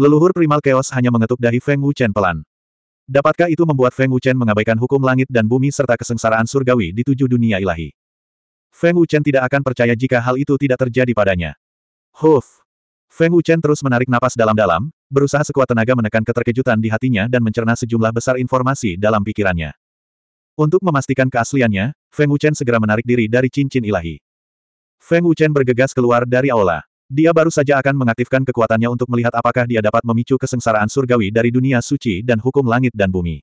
Leluhur primal keos hanya mengetuk dahi Feng Wuchen pelan. Dapatkah itu membuat Feng Wuchen mengabaikan hukum langit dan bumi serta kesengsaraan surgawi di tujuh dunia ilahi? Feng Wuchen tidak akan percaya jika hal itu tidak terjadi padanya. Huf. Feng Wuchen terus menarik napas dalam-dalam, berusaha sekuat tenaga menekan keterkejutan di hatinya dan mencerna sejumlah besar informasi dalam pikirannya. Untuk memastikan keasliannya, Feng Wuchen segera menarik diri dari cincin ilahi. Feng Wuchen bergegas keluar dari aula. Dia baru saja akan mengaktifkan kekuatannya untuk melihat apakah dia dapat memicu kesengsaraan surgawi dari dunia suci dan hukum langit dan bumi.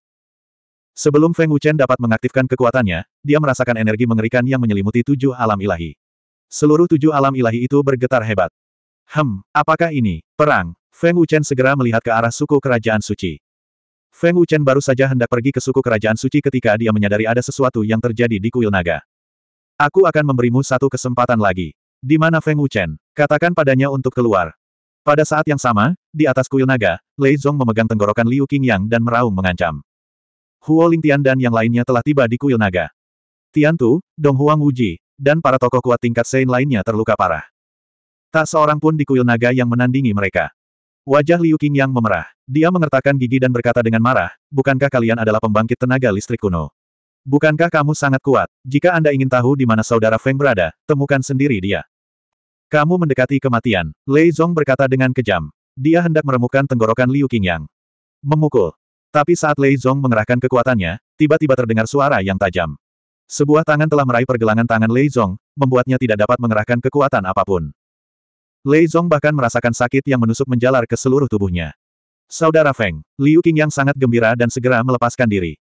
Sebelum Feng Wuchen dapat mengaktifkan kekuatannya, dia merasakan energi mengerikan yang menyelimuti tujuh alam ilahi. Seluruh tujuh alam ilahi itu bergetar hebat. Hem, apakah ini? Perang! Feng Wuchen segera melihat ke arah suku kerajaan suci. Feng Wuchen baru saja hendak pergi ke suku kerajaan suci ketika dia menyadari ada sesuatu yang terjadi di kuil naga. Aku akan memberimu satu kesempatan lagi. Di mana Feng Wuchen? Katakan padanya untuk keluar. Pada saat yang sama, di atas kuil naga, Lei Zong memegang tenggorokan Liu Qingyang dan meraung mengancam. Huo Lingtian dan yang lainnya telah tiba di kuil naga. Tian Tu, Dong Huang Wuji, dan para tokoh kuat tingkat Sein lainnya terluka parah. Tak seorang pun di kuil naga yang menandingi mereka. Wajah Liu Qingyang memerah. Dia mengertakkan gigi dan berkata dengan marah, bukankah kalian adalah pembangkit tenaga listrik kuno? Bukankah kamu sangat kuat? Jika Anda ingin tahu di mana saudara Feng berada, temukan sendiri dia. Kamu mendekati kematian, Lei Zong berkata dengan kejam. Dia hendak meremukkan tenggorokan Liu Qingyang. Memukul. Tapi saat Lei Zong mengerahkan kekuatannya, tiba-tiba terdengar suara yang tajam. Sebuah tangan telah meraih pergelangan tangan Lei Zong, membuatnya tidak dapat mengerahkan kekuatan apapun. Lei Zong bahkan merasakan sakit yang menusuk menjalar ke seluruh tubuhnya. Saudara Feng, Liu Qingyang sangat gembira dan segera melepaskan diri.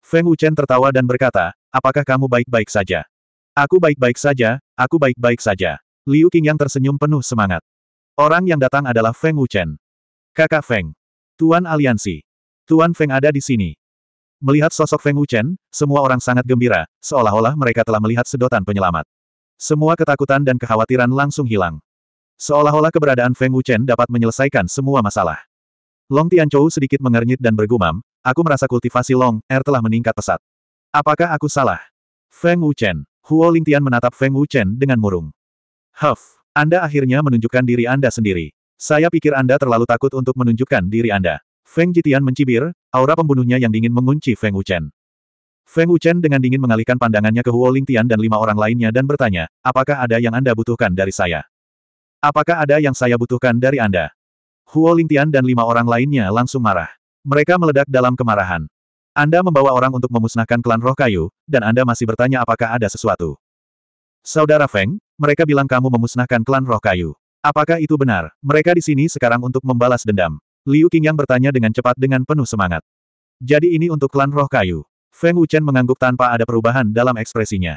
Feng Wuchen tertawa dan berkata, apakah kamu baik-baik saja? Aku baik-baik saja, aku baik-baik saja. Liu Qing yang tersenyum penuh semangat. Orang yang datang adalah Feng Wuchen. Kakak Feng. Tuan Aliansi. Tuan Feng ada di sini. Melihat sosok Feng Wuchen, semua orang sangat gembira, seolah-olah mereka telah melihat sedotan penyelamat. Semua ketakutan dan kekhawatiran langsung hilang. Seolah-olah keberadaan Feng Wuchen dapat menyelesaikan semua masalah. Long Tianchou sedikit mengernyit dan bergumam, Aku merasa kultivasi Long Air telah meningkat pesat. Apakah aku salah? Feng Wuchen. Huo Lingtian menatap Feng Wuchen dengan murung. Huff, Anda akhirnya menunjukkan diri Anda sendiri. Saya pikir Anda terlalu takut untuk menunjukkan diri Anda. Feng Jitian mencibir, aura pembunuhnya yang dingin mengunci Feng Wuchen. Feng Wuchen dengan dingin mengalihkan pandangannya ke Huo Lingtian dan lima orang lainnya dan bertanya, apakah ada yang Anda butuhkan dari saya? Apakah ada yang saya butuhkan dari Anda? Huo Lingtian dan lima orang lainnya langsung marah. Mereka meledak dalam kemarahan. Anda membawa orang untuk memusnahkan klan roh kayu, dan Anda masih bertanya apakah ada sesuatu. Saudara Feng, mereka bilang kamu memusnahkan klan roh kayu. Apakah itu benar? Mereka di sini sekarang untuk membalas dendam. Liu Qingyang bertanya dengan cepat dengan penuh semangat. Jadi ini untuk klan roh kayu. Feng Wuchen mengangguk tanpa ada perubahan dalam ekspresinya.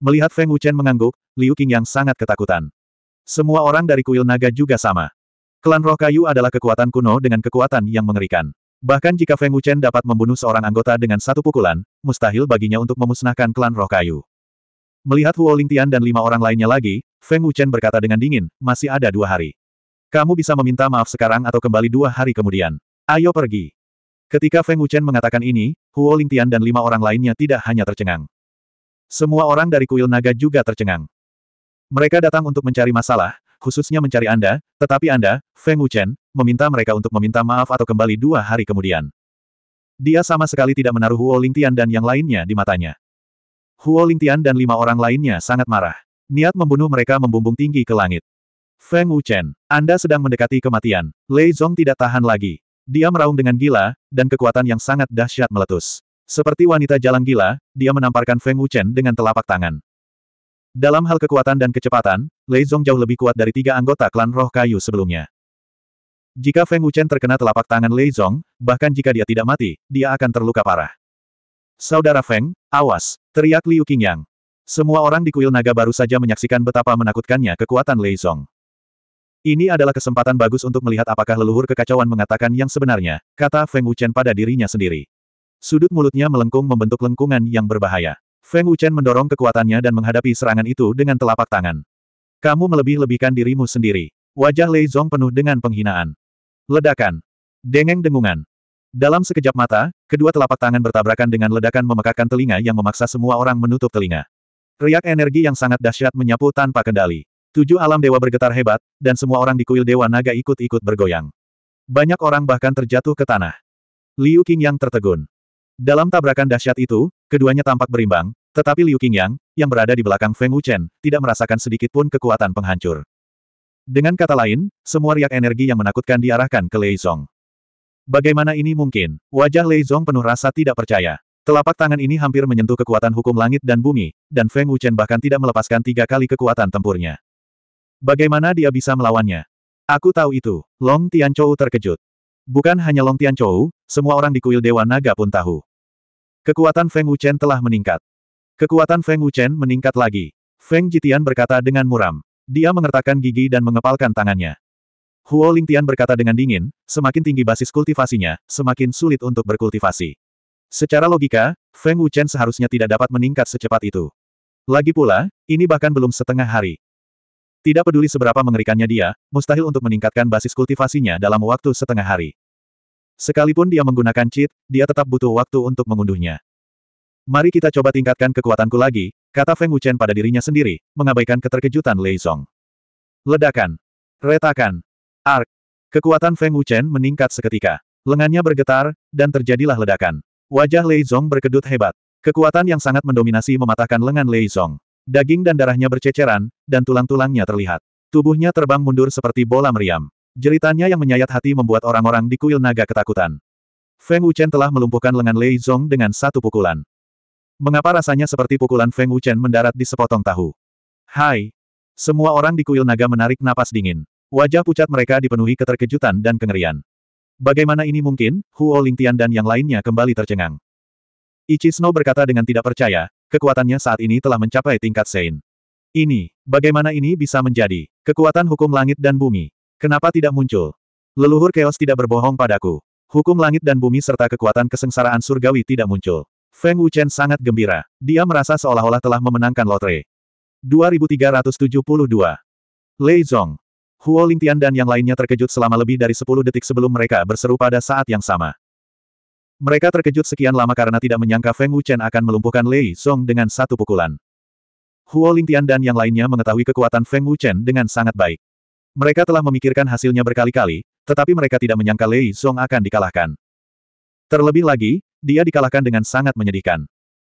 Melihat Feng Wuchen mengangguk, Liu Qingyang sangat ketakutan. Semua orang dari kuil naga juga sama. Klan roh kayu adalah kekuatan kuno dengan kekuatan yang mengerikan. Bahkan jika Feng Wuchen dapat membunuh seorang anggota dengan satu pukulan, mustahil baginya untuk memusnahkan klan roh kayu. Melihat Huo Lingtian dan lima orang lainnya lagi, Feng Wuchen berkata dengan dingin, masih ada dua hari. Kamu bisa meminta maaf sekarang atau kembali dua hari kemudian. Ayo pergi. Ketika Feng Wuchen mengatakan ini, Huo Lingtian dan lima orang lainnya tidak hanya tercengang. Semua orang dari kuil naga juga tercengang. Mereka datang untuk mencari masalah, khususnya mencari Anda, tetapi Anda, Feng Wuchen, meminta mereka untuk meminta maaf atau kembali dua hari kemudian. Dia sama sekali tidak menaruh Huo Lingtian dan yang lainnya di matanya. Huo Lingtian dan lima orang lainnya sangat marah. Niat membunuh mereka membumbung tinggi ke langit. Feng Wuchen, Anda sedang mendekati kematian. Lei Zhong tidak tahan lagi. Dia meraung dengan gila, dan kekuatan yang sangat dahsyat meletus. Seperti wanita jalan gila, dia menamparkan Feng Wuchen dengan telapak tangan. Dalam hal kekuatan dan kecepatan, Lei Zong jauh lebih kuat dari tiga anggota klan roh kayu sebelumnya. Jika Feng Wuchen terkena telapak tangan Lei Zong, bahkan jika dia tidak mati, dia akan terluka parah. Saudara Feng, awas, teriak Liu Qingyang. Semua orang di kuil naga baru saja menyaksikan betapa menakutkannya kekuatan Lei Zong. Ini adalah kesempatan bagus untuk melihat apakah leluhur kekacauan mengatakan yang sebenarnya, kata Feng Wuchen pada dirinya sendiri. Sudut mulutnya melengkung membentuk lengkungan yang berbahaya. Feng Wuchen mendorong kekuatannya dan menghadapi serangan itu dengan telapak tangan. Kamu melebih-lebihkan dirimu sendiri. Wajah Lei Zong penuh dengan penghinaan. Ledakan. Dengeng dengungan. Dalam sekejap mata, kedua telapak tangan bertabrakan dengan ledakan memekakan telinga yang memaksa semua orang menutup telinga. Riak energi yang sangat dahsyat menyapu tanpa kendali. Tujuh alam dewa bergetar hebat, dan semua orang di kuil dewa naga ikut-ikut bergoyang. Banyak orang bahkan terjatuh ke tanah. Liu Qing yang tertegun. Dalam tabrakan dahsyat itu, keduanya tampak berimbang, tetapi Liu Qingyang, yang berada di belakang Feng Wuchen, tidak merasakan sedikit pun kekuatan penghancur. Dengan kata lain, semua riak energi yang menakutkan diarahkan ke Lei Zong. Bagaimana ini mungkin? Wajah Lei Zong penuh rasa tidak percaya. Telapak tangan ini hampir menyentuh kekuatan hukum langit dan bumi, dan Feng Wuchen bahkan tidak melepaskan tiga kali kekuatan tempurnya. Bagaimana dia bisa melawannya? Aku tahu itu. Long Tianchou terkejut. Bukan hanya Long Tianchou, semua orang di kuil Dewa Naga pun tahu. Kekuatan Feng Wuchen telah meningkat. Kekuatan Feng Wuchen meningkat lagi. Feng Jitian berkata dengan muram. Dia mengertakkan gigi dan mengepalkan tangannya. Huo Lingtian berkata dengan dingin, semakin tinggi basis kultivasinya, semakin sulit untuk berkultivasi. Secara logika, Feng Wuchen seharusnya tidak dapat meningkat secepat itu. Lagi pula, ini bahkan belum setengah hari. Tidak peduli seberapa mengerikannya dia, mustahil untuk meningkatkan basis kultivasinya dalam waktu setengah hari. Sekalipun dia menggunakan cheat, dia tetap butuh waktu untuk mengunduhnya. Mari kita coba tingkatkan kekuatanku lagi, kata Feng Wuchen pada dirinya sendiri, mengabaikan keterkejutan Lei Zong. Ledakan. Retakan. Ark. Kekuatan Feng Wuchen meningkat seketika. Lengannya bergetar, dan terjadilah ledakan. Wajah Lei Zong berkedut hebat. Kekuatan yang sangat mendominasi mematahkan lengan Lei Zong. Daging dan darahnya berceceran, dan tulang-tulangnya terlihat. Tubuhnya terbang mundur seperti bola meriam. Jeritannya yang menyayat hati membuat orang-orang di kuil naga ketakutan. Feng Wuchen telah melumpuhkan lengan Lei Zong dengan satu pukulan. Mengapa rasanya seperti pukulan Feng Wuchen mendarat di sepotong tahu? Hai! Semua orang di kuil naga menarik napas dingin. Wajah pucat mereka dipenuhi keterkejutan dan kengerian. Bagaimana ini mungkin? Huo Lingtian dan yang lainnya kembali tercengang. Ichisno berkata dengan tidak percaya, kekuatannya saat ini telah mencapai tingkat Sein. Ini, bagaimana ini bisa menjadi kekuatan hukum langit dan bumi? Kenapa tidak muncul? Leluhur keos tidak berbohong padaku. Hukum langit dan bumi serta kekuatan kesengsaraan surgawi tidak muncul. Feng Wuchen sangat gembira. Dia merasa seolah-olah telah memenangkan lotre. 2372. Lei Zong. Huo Lingtian dan yang lainnya terkejut selama lebih dari 10 detik sebelum mereka berseru pada saat yang sama. Mereka terkejut sekian lama karena tidak menyangka Feng Wuchen akan melumpuhkan Lei Zong dengan satu pukulan. Huo Lingtian dan yang lainnya mengetahui kekuatan Feng Wuchen dengan sangat baik. Mereka telah memikirkan hasilnya berkali-kali, tetapi mereka tidak menyangka Lei Zong akan dikalahkan. Terlebih lagi, dia dikalahkan dengan sangat menyedihkan.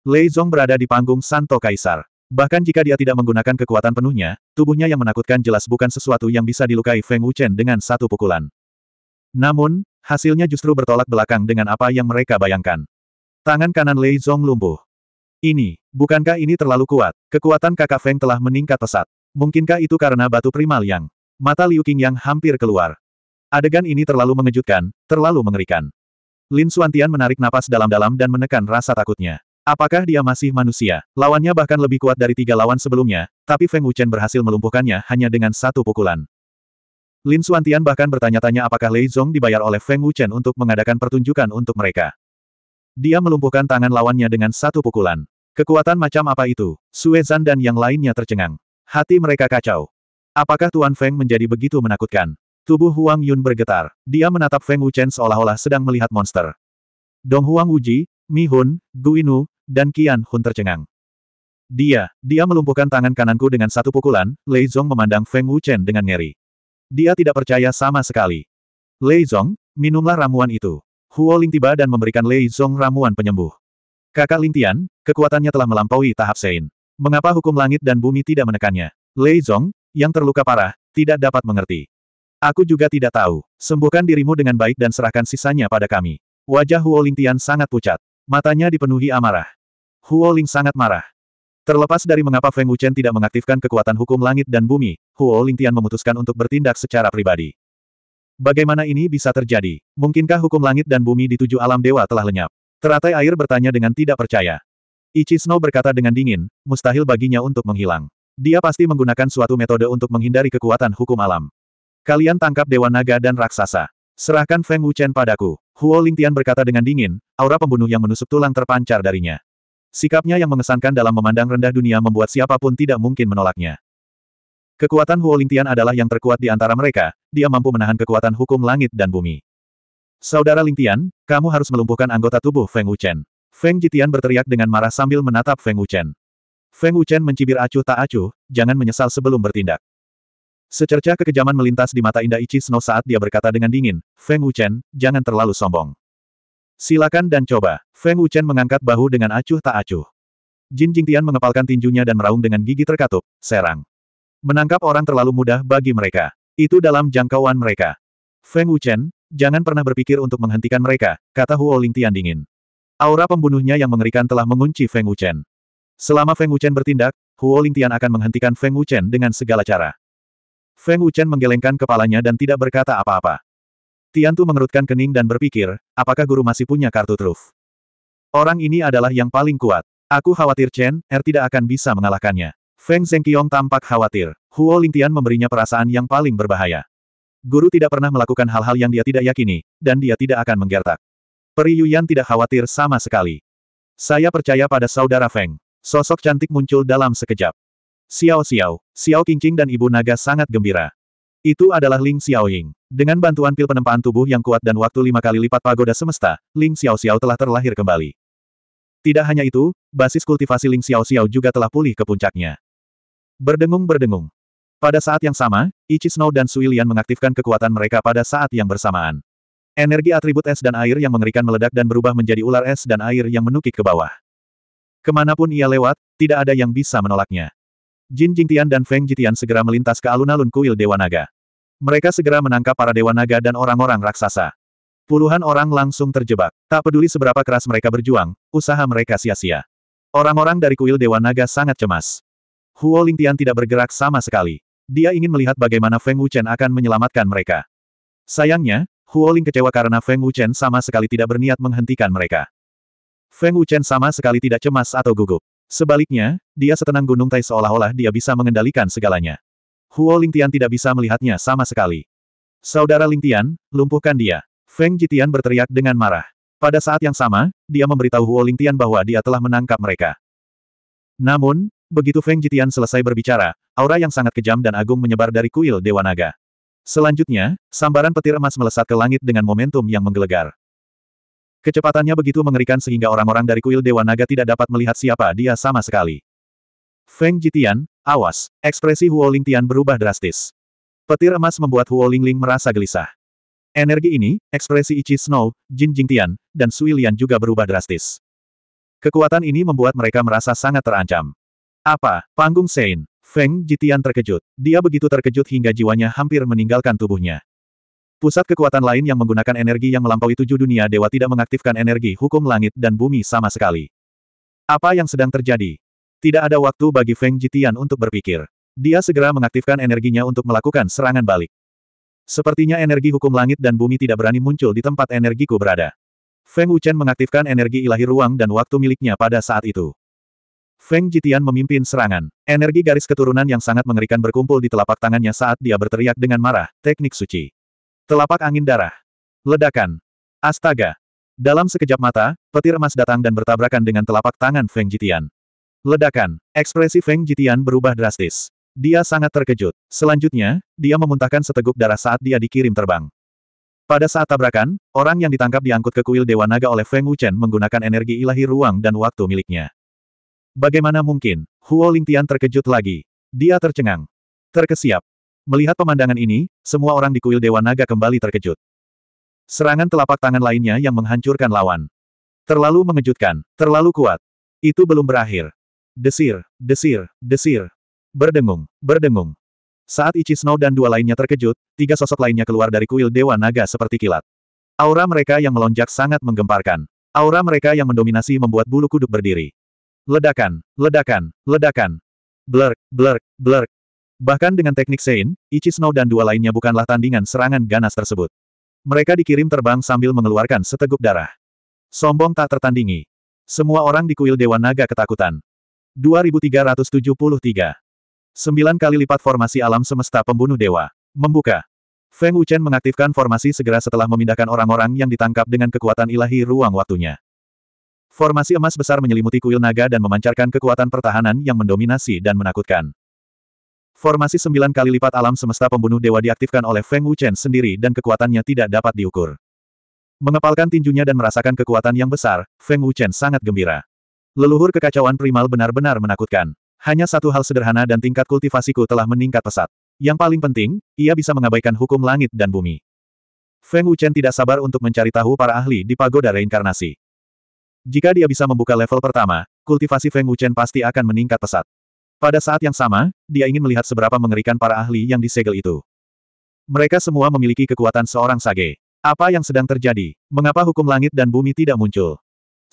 Lei Zong berada di panggung Santo Kaisar. Bahkan jika dia tidak menggunakan kekuatan penuhnya, tubuhnya yang menakutkan jelas bukan sesuatu yang bisa dilukai Feng Wuchen dengan satu pukulan. Namun, hasilnya justru bertolak belakang dengan apa yang mereka bayangkan. Tangan kanan Lei Zong lumpuh. Ini, bukankah ini terlalu kuat? Kekuatan kakak Feng telah meningkat pesat. Mungkinkah itu karena batu primal yang Mata Liu yang hampir keluar. Adegan ini terlalu mengejutkan, terlalu mengerikan. Lin Suantian menarik napas dalam-dalam dan menekan rasa takutnya. Apakah dia masih manusia? Lawannya bahkan lebih kuat dari tiga lawan sebelumnya, tapi Feng Wuchen berhasil melumpuhkannya hanya dengan satu pukulan. Lin Suantian bahkan bertanya-tanya apakah Lei Zhong dibayar oleh Feng Wuchen untuk mengadakan pertunjukan untuk mereka. Dia melumpuhkan tangan lawannya dengan satu pukulan. Kekuatan macam apa itu? Sue dan yang lainnya tercengang. Hati mereka kacau. Apakah Tuan Feng menjadi begitu menakutkan? Tubuh Huang Yun bergetar. Dia menatap Feng Wuchen seolah-olah sedang melihat monster. Dong Huang Wuji, Mi Hun, Gu Inu, dan Qian Hun tercengang. Dia, dia melumpuhkan tangan kananku dengan satu pukulan, Lei Zong memandang Feng Wuchen dengan ngeri. Dia tidak percaya sama sekali. Lei Zong, minumlah ramuan itu. Huo Ling tiba dan memberikan Lei Zong ramuan penyembuh. Kakak Lintian, kekuatannya telah melampaui tahap Sein. Mengapa hukum langit dan bumi tidak menekannya? Lei Zong, yang terluka parah, tidak dapat mengerti. Aku juga tidak tahu. Sembuhkan dirimu dengan baik dan serahkan sisanya pada kami. Wajah Huo Lingtian sangat pucat. Matanya dipenuhi amarah. Huo Ling sangat marah. Terlepas dari mengapa Feng Wuchen tidak mengaktifkan kekuatan hukum langit dan bumi, Huo Lingtian memutuskan untuk bertindak secara pribadi. Bagaimana ini bisa terjadi? Mungkinkah hukum langit dan bumi di tujuh alam dewa telah lenyap? Teratai air bertanya dengan tidak percaya. Ichi Snow berkata dengan dingin, mustahil baginya untuk menghilang. Dia pasti menggunakan suatu metode untuk menghindari kekuatan hukum alam. Kalian tangkap Dewa Naga dan Raksasa. Serahkan Feng Wuchen padaku. Huo Lingtian berkata dengan dingin, aura pembunuh yang menusuk tulang terpancar darinya. Sikapnya yang mengesankan dalam memandang rendah dunia membuat siapapun tidak mungkin menolaknya. Kekuatan Huo Lingtian adalah yang terkuat di antara mereka, dia mampu menahan kekuatan hukum langit dan bumi. Saudara Lingtian, kamu harus melumpuhkan anggota tubuh Feng Wuchen. Feng Jitian berteriak dengan marah sambil menatap Feng Wuchen. Feng Wuchen mencibir acuh tak acuh, jangan menyesal sebelum bertindak. Secerca kekejaman melintas di mata indah Ichi Snow saat dia berkata dengan dingin, Feng Wuchen, jangan terlalu sombong. Silakan dan coba. Feng Wuchen mengangkat bahu dengan acuh tak acuh. Jin Jingtian mengepalkan tinjunya dan meraung dengan gigi terkatup, serang. Menangkap orang terlalu mudah bagi mereka. Itu dalam jangkauan mereka. Feng Wuchen, jangan pernah berpikir untuk menghentikan mereka, kata Huo Lingtian dingin. Aura pembunuhnya yang mengerikan telah mengunci Feng Wuchen. Selama Feng Wuchen bertindak, Huo Lingtian akan menghentikan Feng Wuchen dengan segala cara. Feng Wuchen menggelengkan kepalanya dan tidak berkata apa-apa. Tiantu mengerutkan kening dan berpikir, apakah guru masih punya kartu truf? Orang ini adalah yang paling kuat. Aku khawatir Chen Er tidak akan bisa mengalahkannya. Feng Zhengqiong tampak khawatir. Huo Lingtian memberinya perasaan yang paling berbahaya. Guru tidak pernah melakukan hal-hal yang dia tidak yakini, dan dia tidak akan menggertak. Peri Yuyan tidak khawatir sama sekali. Saya percaya pada saudara Feng. Sosok cantik muncul dalam sekejap. Xiao Xiao, Xiao Qingqing dan Ibu Naga sangat gembira. Itu adalah Ling Xiaoying. Dengan bantuan pil penempaan tubuh yang kuat dan waktu lima kali lipat pagoda semesta, Ling Xiao Xiao telah terlahir kembali. Tidak hanya itu, basis kultivasi Ling Xiao Xiao juga telah pulih ke puncaknya. Berdengung-berdengung. Pada saat yang sama, Ichi Snow dan Sui Lian mengaktifkan kekuatan mereka pada saat yang bersamaan. Energi atribut es dan air yang mengerikan meledak dan berubah menjadi ular es dan air yang menukik ke bawah. Kemanapun ia lewat, tidak ada yang bisa menolaknya. Jin Jingtian dan Feng Jitian segera melintas ke alun-alun kuil Dewa Naga. Mereka segera menangkap para Dewa Naga dan orang-orang raksasa. Puluhan orang langsung terjebak. Tak peduli seberapa keras mereka berjuang, usaha mereka sia-sia. Orang-orang dari kuil Dewa Naga sangat cemas. Huo Lingtian tidak bergerak sama sekali. Dia ingin melihat bagaimana Feng Wuchen akan menyelamatkan mereka. Sayangnya, Huo Ling kecewa karena Feng Wuchen sama sekali tidak berniat menghentikan mereka. Feng Wuchen sama sekali tidak cemas atau gugup. Sebaliknya, dia setenang gunung Tai seolah-olah dia bisa mengendalikan segalanya. Huo Lingtian tidak bisa melihatnya sama sekali. Saudara Lingtian, lumpuhkan dia. Feng Jitian berteriak dengan marah. Pada saat yang sama, dia memberitahu Huo Lingtian bahwa dia telah menangkap mereka. Namun, begitu Feng Jitian selesai berbicara, aura yang sangat kejam dan agung menyebar dari kuil Dewa Naga. Selanjutnya, sambaran petir emas melesat ke langit dengan momentum yang menggelegar. Kecepatannya begitu mengerikan sehingga orang-orang dari kuil Dewa Naga tidak dapat melihat siapa dia sama sekali. Feng Jitian, awas, ekspresi Huo Lingtian berubah drastis. Petir emas membuat Huo Lingling merasa gelisah. Energi ini, ekspresi Ichi Snow, Jin Jingtian, dan Sui Lian juga berubah drastis. Kekuatan ini membuat mereka merasa sangat terancam. Apa, panggung Sein? Feng Jitian terkejut. Dia begitu terkejut hingga jiwanya hampir meninggalkan tubuhnya. Pusat kekuatan lain yang menggunakan energi yang melampaui tujuh dunia dewa tidak mengaktifkan energi hukum langit dan bumi sama sekali. Apa yang sedang terjadi? Tidak ada waktu bagi Feng Jitian untuk berpikir. Dia segera mengaktifkan energinya untuk melakukan serangan balik. Sepertinya energi hukum langit dan bumi tidak berani muncul di tempat energiku berada. Feng Wuchen mengaktifkan energi ilahi ruang dan waktu miliknya pada saat itu. Feng Jitian memimpin serangan. Energi garis keturunan yang sangat mengerikan berkumpul di telapak tangannya saat dia berteriak dengan marah, teknik suci. Telapak angin darah. Ledakan. Astaga. Dalam sekejap mata, petir emas datang dan bertabrakan dengan telapak tangan Feng Jitian. Ledakan. Ekspresi Feng Jitian berubah drastis. Dia sangat terkejut. Selanjutnya, dia memuntahkan seteguk darah saat dia dikirim terbang. Pada saat tabrakan, orang yang ditangkap diangkut ke kuil Dewa Naga oleh Feng Wuchen menggunakan energi ilahi ruang dan waktu miliknya. Bagaimana mungkin? Huo Lingtian terkejut lagi. Dia tercengang. Terkesiap. Melihat pemandangan ini, semua orang di kuil Dewa Naga kembali terkejut. Serangan telapak tangan lainnya yang menghancurkan lawan. Terlalu mengejutkan, terlalu kuat. Itu belum berakhir. Desir, desir, desir. Berdengung, berdengung. Saat Ichi Snow dan dua lainnya terkejut, tiga sosok lainnya keluar dari kuil Dewa Naga seperti kilat. Aura mereka yang melonjak sangat menggemparkan. Aura mereka yang mendominasi membuat bulu kuduk berdiri. Ledakan, ledakan, ledakan. Blerk, blerk, blerk. Bahkan dengan teknik Sein, Ichisno dan dua lainnya bukanlah tandingan serangan ganas tersebut. Mereka dikirim terbang sambil mengeluarkan seteguk darah. Sombong tak tertandingi. Semua orang di kuil Dewa Naga ketakutan. 2373. Sembilan kali lipat formasi alam semesta pembunuh dewa. Membuka. Feng Wuchen mengaktifkan formasi segera setelah memindahkan orang-orang yang ditangkap dengan kekuatan ilahi ruang waktunya. Formasi emas besar menyelimuti kuil naga dan memancarkan kekuatan pertahanan yang mendominasi dan menakutkan. Formasi sembilan kali lipat alam semesta pembunuh dewa diaktifkan oleh Feng Wuchen sendiri dan kekuatannya tidak dapat diukur. Mengepalkan tinjunya dan merasakan kekuatan yang besar, Feng Wuchen sangat gembira. Leluhur kekacauan primal benar-benar menakutkan. Hanya satu hal sederhana dan tingkat kultivasiku telah meningkat pesat. Yang paling penting, ia bisa mengabaikan hukum langit dan bumi. Feng Wuchen tidak sabar untuk mencari tahu para ahli di pagoda reinkarnasi. Jika dia bisa membuka level pertama, kultivasi Feng Wuchen pasti akan meningkat pesat. Pada saat yang sama, dia ingin melihat seberapa mengerikan para ahli yang disegel itu. Mereka semua memiliki kekuatan seorang sage. Apa yang sedang terjadi? Mengapa hukum langit dan bumi tidak muncul?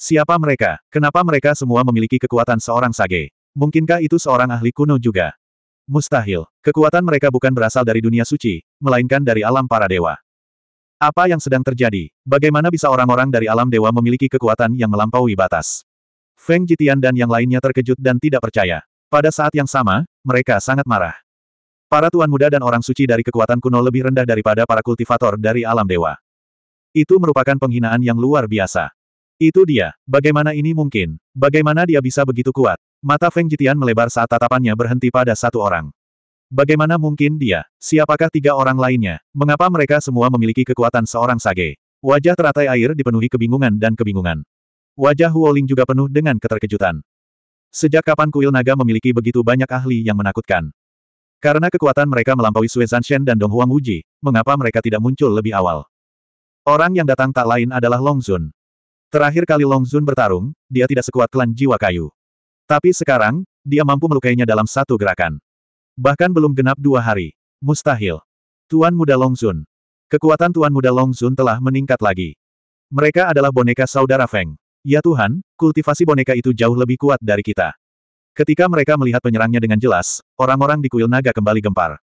Siapa mereka? Kenapa mereka semua memiliki kekuatan seorang sage? Mungkinkah itu seorang ahli kuno juga? Mustahil. Kekuatan mereka bukan berasal dari dunia suci, melainkan dari alam para dewa. Apa yang sedang terjadi? Bagaimana bisa orang-orang dari alam dewa memiliki kekuatan yang melampaui batas? Feng Jitian dan yang lainnya terkejut dan tidak percaya. Pada saat yang sama, mereka sangat marah. Para tuan muda dan orang suci dari kekuatan kuno lebih rendah daripada para kultivator dari alam dewa. Itu merupakan penghinaan yang luar biasa. Itu dia, bagaimana ini mungkin? Bagaimana dia bisa begitu kuat? Mata Feng Jitian melebar saat tatapannya berhenti pada satu orang. Bagaimana mungkin dia? Siapakah tiga orang lainnya? Mengapa mereka semua memiliki kekuatan seorang sage? Wajah teratai air dipenuhi kebingungan dan kebingungan. Wajah Huoling juga penuh dengan keterkejutan. Sejak kapan kuil naga memiliki begitu banyak ahli yang menakutkan? Karena kekuatan mereka melampaui Sue Zanshen dan Dong Huang Wuji, mengapa mereka tidak muncul lebih awal? Orang yang datang tak lain adalah Long Zun. Terakhir kali Long Zun bertarung, dia tidak sekuat klan jiwa kayu. Tapi sekarang, dia mampu melukainya dalam satu gerakan. Bahkan belum genap dua hari. Mustahil. Tuan Muda Long Zun. Kekuatan Tuan Muda Long Zun telah meningkat lagi. Mereka adalah boneka saudara Feng. Ya Tuhan, kultivasi boneka itu jauh lebih kuat dari kita. Ketika mereka melihat penyerangnya dengan jelas, orang-orang di kuil naga kembali gempar.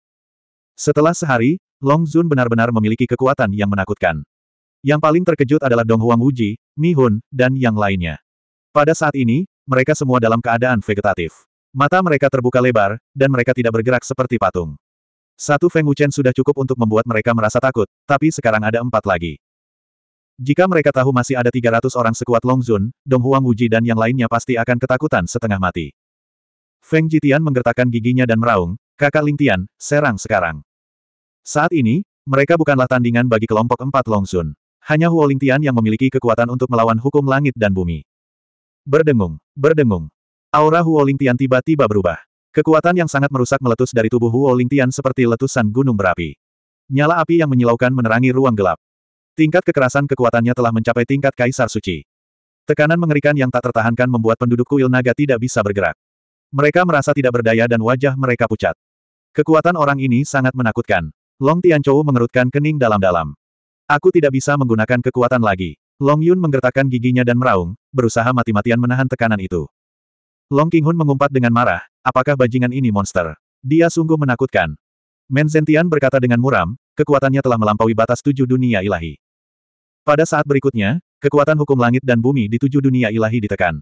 Setelah sehari, Long Zun benar-benar memiliki kekuatan yang menakutkan. Yang paling terkejut adalah Dong Huang Wuji, Mi Hun, dan yang lainnya. Pada saat ini, mereka semua dalam keadaan vegetatif. Mata mereka terbuka lebar, dan mereka tidak bergerak seperti patung. Satu Feng Wuchen sudah cukup untuk membuat mereka merasa takut, tapi sekarang ada empat lagi. Jika mereka tahu masih ada 300 orang sekuat Longzun, Dong Huang Wuji dan yang lainnya pasti akan ketakutan setengah mati. Feng Jitian menggertakkan giginya dan meraung, kakak Lingtian, serang sekarang. Saat ini, mereka bukanlah tandingan bagi kelompok empat Longzun. Hanya Huo Tian yang memiliki kekuatan untuk melawan hukum langit dan bumi. Berdengung, berdengung. Aura Huo Tian tiba-tiba berubah. Kekuatan yang sangat merusak meletus dari tubuh Huo Tian seperti letusan gunung berapi. Nyala api yang menyilaukan menerangi ruang gelap. Tingkat kekerasan kekuatannya telah mencapai tingkat kaisar suci. Tekanan mengerikan yang tak tertahankan membuat penduduk kuil naga tidak bisa bergerak. Mereka merasa tidak berdaya dan wajah mereka pucat. Kekuatan orang ini sangat menakutkan. Long Tianchou mengerutkan kening dalam-dalam. Aku tidak bisa menggunakan kekuatan lagi. Long Yun menggertakkan giginya dan meraung, berusaha mati-matian menahan tekanan itu. Long Qinghun mengumpat dengan marah, apakah bajingan ini monster? Dia sungguh menakutkan. Men Zentian berkata dengan muram, kekuatannya telah melampaui batas tujuh dunia ilahi. Pada saat berikutnya, kekuatan hukum langit dan bumi di tujuh dunia ilahi ditekan.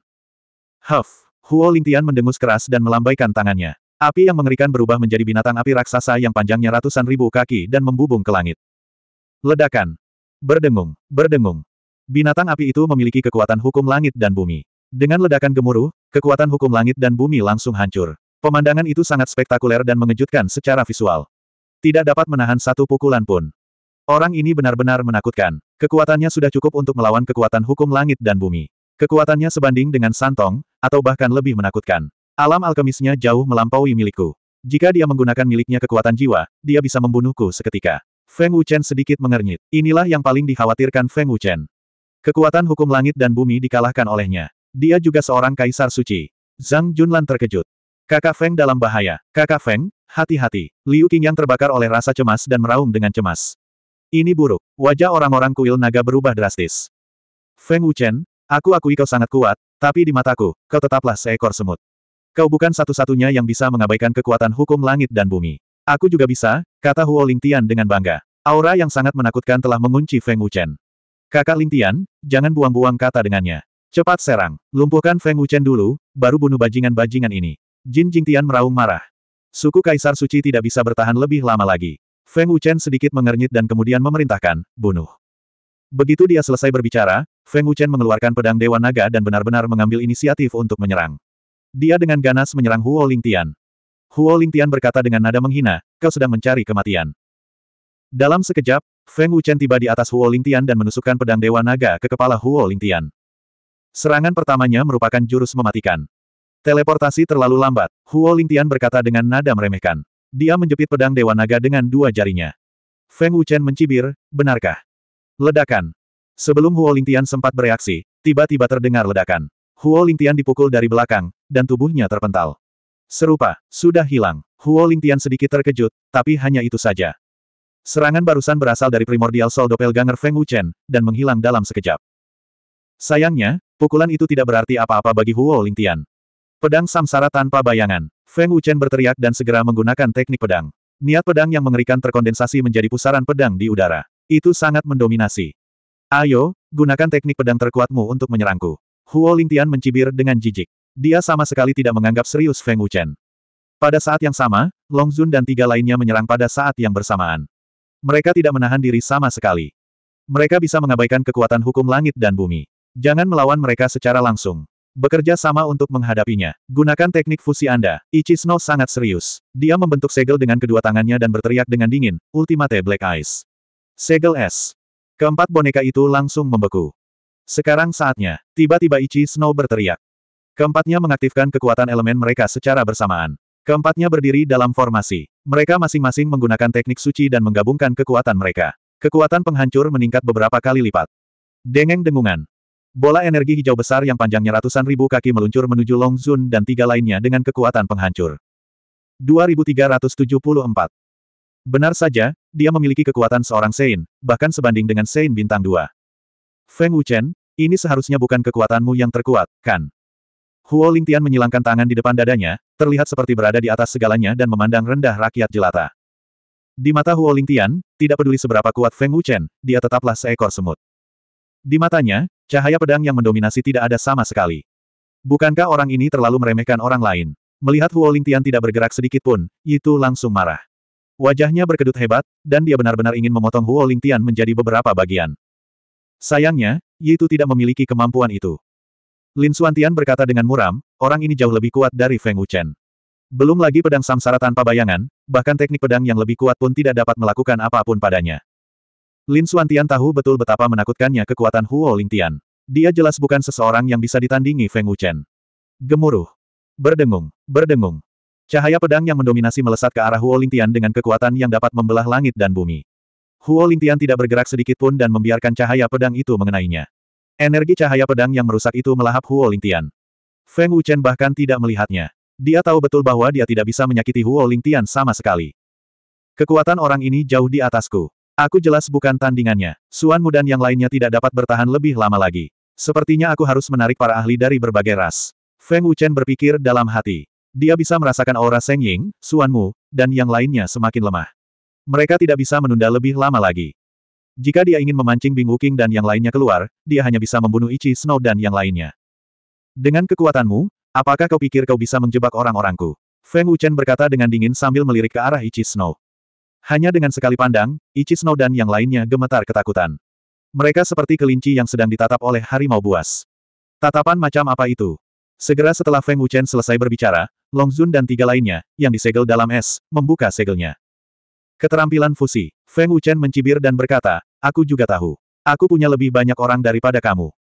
Huff! Huo Lingtian mendengus keras dan melambaikan tangannya. Api yang mengerikan berubah menjadi binatang api raksasa yang panjangnya ratusan ribu kaki dan membubung ke langit. Ledakan. Berdengung, berdengung. Binatang api itu memiliki kekuatan hukum langit dan bumi. Dengan ledakan gemuruh, kekuatan hukum langit dan bumi langsung hancur. Pemandangan itu sangat spektakuler dan mengejutkan secara visual. Tidak dapat menahan satu pukulan pun. Orang ini benar-benar menakutkan. Kekuatannya sudah cukup untuk melawan kekuatan hukum langit dan bumi. Kekuatannya sebanding dengan santong, atau bahkan lebih menakutkan. Alam alkemisnya jauh melampaui milikku. Jika dia menggunakan miliknya kekuatan jiwa, dia bisa membunuhku seketika. Feng Wuchen sedikit mengernyit. Inilah yang paling dikhawatirkan Feng Wuchen. Kekuatan hukum langit dan bumi dikalahkan olehnya. Dia juga seorang kaisar suci. Zhang Junlan terkejut. Kakak Feng dalam bahaya. Kakak Feng, hati-hati. Liu Qing yang terbakar oleh rasa cemas dan meraung dengan cemas. Ini buruk. Wajah orang-orang kuil naga berubah drastis. Feng Wuchen, aku akui kau sangat kuat, tapi di mataku, kau tetaplah seekor semut. Kau bukan satu-satunya yang bisa mengabaikan kekuatan hukum langit dan bumi. Aku juga bisa, kata Huo Lingtian dengan bangga. Aura yang sangat menakutkan telah mengunci Feng Wuchen. Kakak Lingtian, jangan buang-buang kata dengannya. Cepat serang, lumpuhkan Feng Wuchen dulu, baru bunuh bajingan-bajingan ini. Jin Jingtian meraung marah. Suku Kaisar Suci tidak bisa bertahan lebih lama lagi. Feng Wuchen sedikit mengernyit dan kemudian memerintahkan, bunuh. Begitu dia selesai berbicara, Feng Wuchen mengeluarkan pedang Dewa Naga dan benar-benar mengambil inisiatif untuk menyerang. Dia dengan ganas menyerang Huo Lingtian. Huo Lingtian berkata dengan nada menghina, kau sedang mencari kematian. Dalam sekejap, Feng Wuchen tiba di atas Huo Lingtian dan menusukkan pedang Dewa Naga ke kepala Huo Lingtian. Serangan pertamanya merupakan jurus mematikan. Teleportasi terlalu lambat, Huo Lingtian berkata dengan nada meremehkan. Dia menjepit pedang Dewa Naga dengan dua jarinya. Feng Wuchen mencibir, benarkah? Ledakan. Sebelum Huo Lingtian sempat bereaksi, tiba-tiba terdengar ledakan. Huo Lingtian dipukul dari belakang, dan tubuhnya terpental. Serupa, sudah hilang. Huo Lingtian sedikit terkejut, tapi hanya itu saja. Serangan barusan berasal dari primordial soul Doppelganger Feng Wuchen, dan menghilang dalam sekejap. Sayangnya, pukulan itu tidak berarti apa-apa bagi Huo Lingtian. Pedang samsara tanpa bayangan. Feng Wuchen berteriak dan segera menggunakan teknik pedang. Niat pedang yang mengerikan terkondensasi menjadi pusaran pedang di udara. Itu sangat mendominasi. Ayo, gunakan teknik pedang terkuatmu untuk menyerangku. Huo Lingtian mencibir dengan jijik. Dia sama sekali tidak menganggap serius Feng Wuchen. Pada saat yang sama, Long Zun dan tiga lainnya menyerang pada saat yang bersamaan. Mereka tidak menahan diri sama sekali. Mereka bisa mengabaikan kekuatan hukum langit dan bumi. Jangan melawan mereka secara langsung. Bekerja sama untuk menghadapinya. Gunakan teknik fusi Anda. Ichizno sangat serius. Dia membentuk segel dengan kedua tangannya dan berteriak dengan dingin, Ultimate Black Eyes. Segel S. Keempat boneka itu langsung membeku. Sekarang saatnya. Tiba-tiba Ichi Snow berteriak. Keempatnya mengaktifkan kekuatan elemen mereka secara bersamaan. Keempatnya berdiri dalam formasi. Mereka masing-masing menggunakan teknik suci dan menggabungkan kekuatan mereka. Kekuatan penghancur meningkat beberapa kali lipat. Dengeng dengungan. Bola energi hijau besar yang panjangnya ratusan ribu kaki meluncur menuju Long Zun dan tiga lainnya dengan kekuatan penghancur. 2374 Benar saja, dia memiliki kekuatan seorang Sein, bahkan sebanding dengan Sein bintang 2. Feng Wuchen, ini seharusnya bukan kekuatanmu yang terkuat, kan? Huo Lingtian menyilangkan tangan di depan dadanya, terlihat seperti berada di atas segalanya dan memandang rendah rakyat jelata. Di mata Huo Lingtian, tidak peduli seberapa kuat Feng Wuchen, dia tetaplah seekor semut. Di matanya, Cahaya pedang yang mendominasi tidak ada sama sekali. Bukankah orang ini terlalu meremehkan orang lain? Melihat Huo Lingtian tidak bergerak sedikit pun, Yitu langsung marah. Wajahnya berkedut hebat, dan dia benar-benar ingin memotong Huo Lingtian menjadi beberapa bagian. Sayangnya, Yitu tidak memiliki kemampuan itu. Lin Suantian berkata dengan muram, orang ini jauh lebih kuat dari Feng Wuchen. Belum lagi pedang samsara tanpa bayangan, bahkan teknik pedang yang lebih kuat pun tidak dapat melakukan apapun padanya. Lin Suantian tahu betul betapa menakutkannya kekuatan Huo Lingtian. Dia jelas bukan seseorang yang bisa ditandingi Feng Wuchen. Gemuruh. Berdengung. Berdengung. Cahaya pedang yang mendominasi melesat ke arah Huo Lingtian dengan kekuatan yang dapat membelah langit dan bumi. Huo Lingtian tidak bergerak sedikit pun dan membiarkan cahaya pedang itu mengenainya. Energi cahaya pedang yang merusak itu melahap Huo Lingtian. Feng Wuchen bahkan tidak melihatnya. Dia tahu betul bahwa dia tidak bisa menyakiti Huo Lingtian sama sekali. Kekuatan orang ini jauh di atasku. Aku jelas bukan tandingannya. Suan Mudan yang lainnya tidak dapat bertahan lebih lama lagi. Sepertinya aku harus menarik para ahli dari berbagai ras. Feng Wuchen berpikir dalam hati. Dia bisa merasakan aura Seng Ying, Suan Mu, dan yang lainnya semakin lemah. Mereka tidak bisa menunda lebih lama lagi. Jika dia ingin memancing Bing Wuking dan yang lainnya keluar, dia hanya bisa membunuh Ichi Snow dan yang lainnya. Dengan kekuatanmu, apakah kau pikir kau bisa menjebak orang-orangku? Feng Wuchen berkata dengan dingin sambil melirik ke arah Ichi Snow. Hanya dengan sekali pandang, Ichisno dan yang lainnya gemetar ketakutan. Mereka seperti kelinci yang sedang ditatap oleh harimau buas. Tatapan macam apa itu? Segera setelah Feng Wuchen selesai berbicara, Long Longzun dan tiga lainnya, yang disegel dalam es, membuka segelnya. Keterampilan fusi. Feng Wuchen mencibir dan berkata, aku juga tahu. Aku punya lebih banyak orang daripada kamu.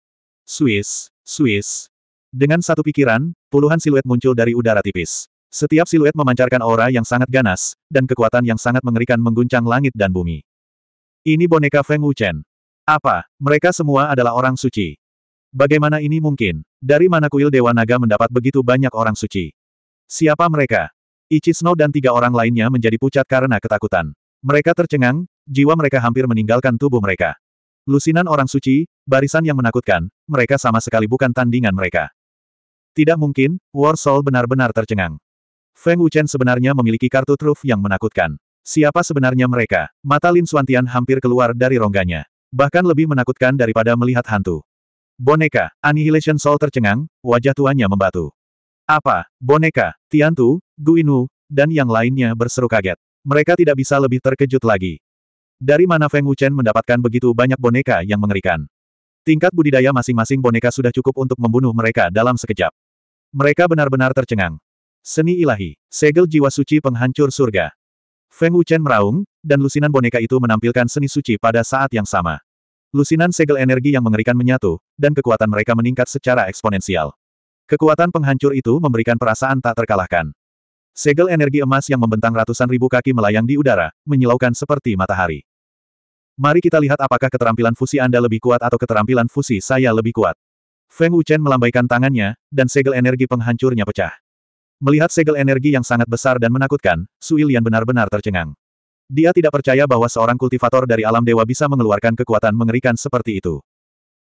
Swiss, Swiss. Dengan satu pikiran, puluhan siluet muncul dari udara tipis. Setiap siluet memancarkan aura yang sangat ganas, dan kekuatan yang sangat mengerikan mengguncang langit dan bumi. Ini boneka Feng Wuchen. Apa, mereka semua adalah orang suci. Bagaimana ini mungkin? Dari mana kuil Dewa Naga mendapat begitu banyak orang suci? Siapa mereka? Ichi Snow dan tiga orang lainnya menjadi pucat karena ketakutan. Mereka tercengang, jiwa mereka hampir meninggalkan tubuh mereka. Lusinan orang suci, barisan yang menakutkan, mereka sama sekali bukan tandingan mereka. Tidak mungkin, War benar-benar tercengang. Feng Wuchen sebenarnya memiliki kartu truf yang menakutkan. Siapa sebenarnya mereka? Mata Lin Suantian hampir keluar dari rongganya. Bahkan lebih menakutkan daripada melihat hantu. Boneka, Annihilation Soul tercengang, wajah tuanya membatu. Apa, boneka, Tiantu, Guinu, dan yang lainnya berseru kaget. Mereka tidak bisa lebih terkejut lagi. Dari mana Feng Wuchen mendapatkan begitu banyak boneka yang mengerikan? Tingkat budidaya masing-masing boneka sudah cukup untuk membunuh mereka dalam sekejap. Mereka benar-benar tercengang. Seni ilahi, segel jiwa suci penghancur surga. Feng Wuchen meraung, dan lusinan boneka itu menampilkan seni suci pada saat yang sama. Lusinan segel energi yang mengerikan menyatu, dan kekuatan mereka meningkat secara eksponensial. Kekuatan penghancur itu memberikan perasaan tak terkalahkan. Segel energi emas yang membentang ratusan ribu kaki melayang di udara, menyilaukan seperti matahari. Mari kita lihat apakah keterampilan fusi Anda lebih kuat atau keterampilan fusi saya lebih kuat. Feng Wuchen melambaikan tangannya, dan segel energi penghancurnya pecah. Melihat segel energi yang sangat besar dan menakutkan, Su Ilian benar-benar tercengang. Dia tidak percaya bahwa seorang kultivator dari alam dewa bisa mengeluarkan kekuatan mengerikan seperti itu.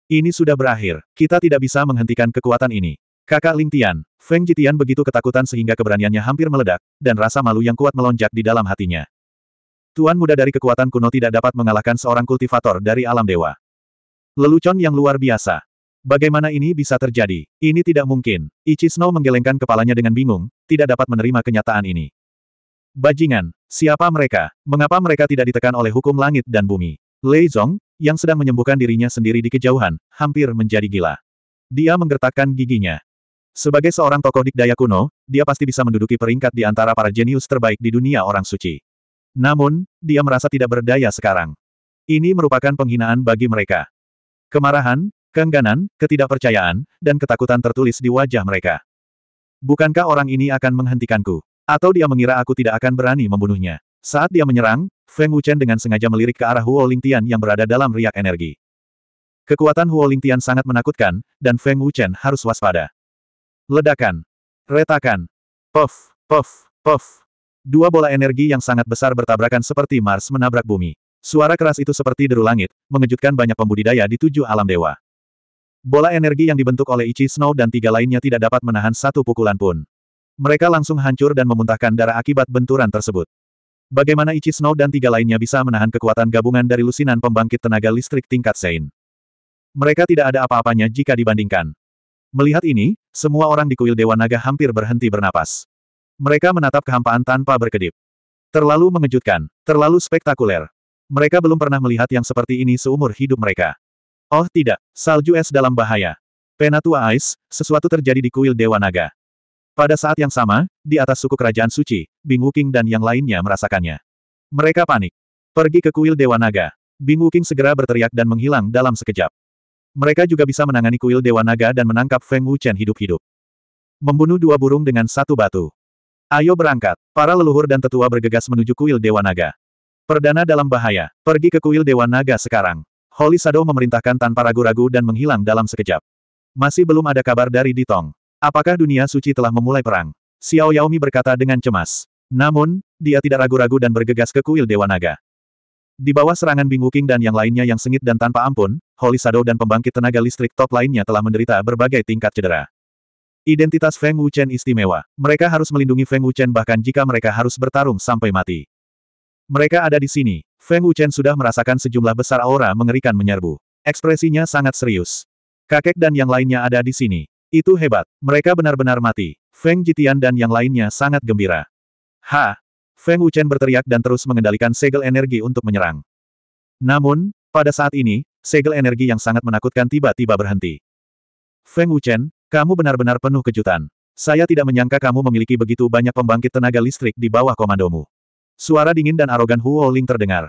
Ini sudah berakhir, kita tidak bisa menghentikan kekuatan ini. Kakak Ling Tian, Feng Jitian begitu ketakutan sehingga keberaniannya hampir meledak, dan rasa malu yang kuat melonjak di dalam hatinya. Tuan muda dari kekuatan kuno tidak dapat mengalahkan seorang kultivator dari alam dewa. Lelucon yang luar biasa. Bagaimana ini bisa terjadi? Ini tidak mungkin. Ichisno menggelengkan kepalanya dengan bingung, tidak dapat menerima kenyataan ini. Bajingan, siapa mereka? Mengapa mereka tidak ditekan oleh hukum langit dan bumi? Lei Zong, yang sedang menyembuhkan dirinya sendiri di kejauhan, hampir menjadi gila. Dia menggertakkan giginya. Sebagai seorang tokoh dikdaya kuno, dia pasti bisa menduduki peringkat di antara para jenius terbaik di dunia orang suci. Namun, dia merasa tidak berdaya sekarang. Ini merupakan penghinaan bagi mereka. Kemarahan, keengganan, ketidakpercayaan, dan ketakutan tertulis di wajah mereka. Bukankah orang ini akan menghentikanku? Atau dia mengira aku tidak akan berani membunuhnya? Saat dia menyerang, Feng Wuchen dengan sengaja melirik ke arah Huo Lingtian yang berada dalam riak energi. Kekuatan Huo Lingtian sangat menakutkan, dan Feng Wuchen harus waspada. Ledakan. Retakan. Puff, puff, puff. Dua bola energi yang sangat besar bertabrakan seperti Mars menabrak bumi. Suara keras itu seperti deru langit, mengejutkan banyak pembudidaya di tujuh alam dewa. Bola energi yang dibentuk oleh Ichi Snow dan tiga lainnya tidak dapat menahan satu pukulan pun. Mereka langsung hancur dan memuntahkan darah akibat benturan tersebut. Bagaimana Ichi Snow dan tiga lainnya bisa menahan kekuatan gabungan dari lusinan pembangkit tenaga listrik tingkat Sein? Mereka tidak ada apa-apanya jika dibandingkan. Melihat ini, semua orang di kuil Dewa Naga hampir berhenti bernapas. Mereka menatap kehampaan tanpa berkedip. Terlalu mengejutkan, terlalu spektakuler. Mereka belum pernah melihat yang seperti ini seumur hidup mereka. Oh tidak, salju es dalam bahaya. Penatua Ice, sesuatu terjadi di kuil Dewa Naga. Pada saat yang sama, di atas suku kerajaan suci, Bing Wuking dan yang lainnya merasakannya. Mereka panik. Pergi ke kuil Dewa Naga. Bing Wuking segera berteriak dan menghilang dalam sekejap. Mereka juga bisa menangani kuil Dewa Naga dan menangkap Feng Wuchen hidup-hidup. Membunuh dua burung dengan satu batu. Ayo berangkat. Para leluhur dan tetua bergegas menuju kuil Dewa Naga. Perdana dalam bahaya. Pergi ke kuil Dewa Naga sekarang. Holy Shadow memerintahkan tanpa ragu-ragu dan menghilang dalam sekejap. Masih belum ada kabar dari Ditong. Apakah dunia suci telah memulai perang? Xiao Yaomi berkata dengan cemas. Namun, dia tidak ragu-ragu dan bergegas ke kuil Dewa Naga. Di bawah serangan Bing Wuking dan yang lainnya yang sengit dan tanpa ampun, Holy Shadow dan pembangkit tenaga listrik top lainnya telah menderita berbagai tingkat cedera. Identitas Feng Wuchen istimewa. Mereka harus melindungi Feng Wuchen bahkan jika mereka harus bertarung sampai mati. Mereka ada di sini. Feng Wuchen sudah merasakan sejumlah besar aura mengerikan menyerbu. Ekspresinya sangat serius. Kakek dan yang lainnya ada di sini. Itu hebat. Mereka benar-benar mati. Feng Jitian dan yang lainnya sangat gembira. Ha! Feng Wuchen berteriak dan terus mengendalikan segel energi untuk menyerang. Namun, pada saat ini, segel energi yang sangat menakutkan tiba-tiba berhenti. Feng Wuchen, kamu benar-benar penuh kejutan. Saya tidak menyangka kamu memiliki begitu banyak pembangkit tenaga listrik di bawah komandomu. Suara dingin dan arogan Huoling terdengar.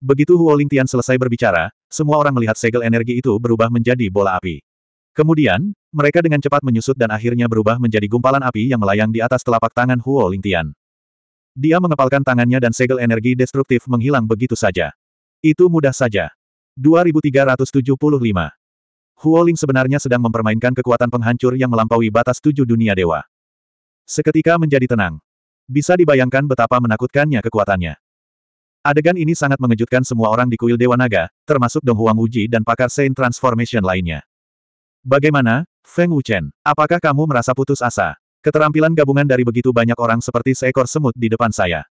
Begitu Huoling Tian selesai berbicara, semua orang melihat segel energi itu berubah menjadi bola api. Kemudian, mereka dengan cepat menyusut dan akhirnya berubah menjadi gumpalan api yang melayang di atas telapak tangan Huo Tian. Dia mengepalkan tangannya dan segel energi destruktif menghilang begitu saja. Itu mudah saja. 2375. Huo Ling sebenarnya sedang mempermainkan kekuatan penghancur yang melampaui batas tujuh dunia dewa. Seketika menjadi tenang. Bisa dibayangkan betapa menakutkannya kekuatannya. Adegan ini sangat mengejutkan semua orang di kuil Dewa Naga, termasuk Dong Huang Wuji dan pakar Saint Transformation lainnya. Bagaimana, Feng Wuchen? Apakah kamu merasa putus asa? Keterampilan gabungan dari begitu banyak orang seperti seekor semut di depan saya.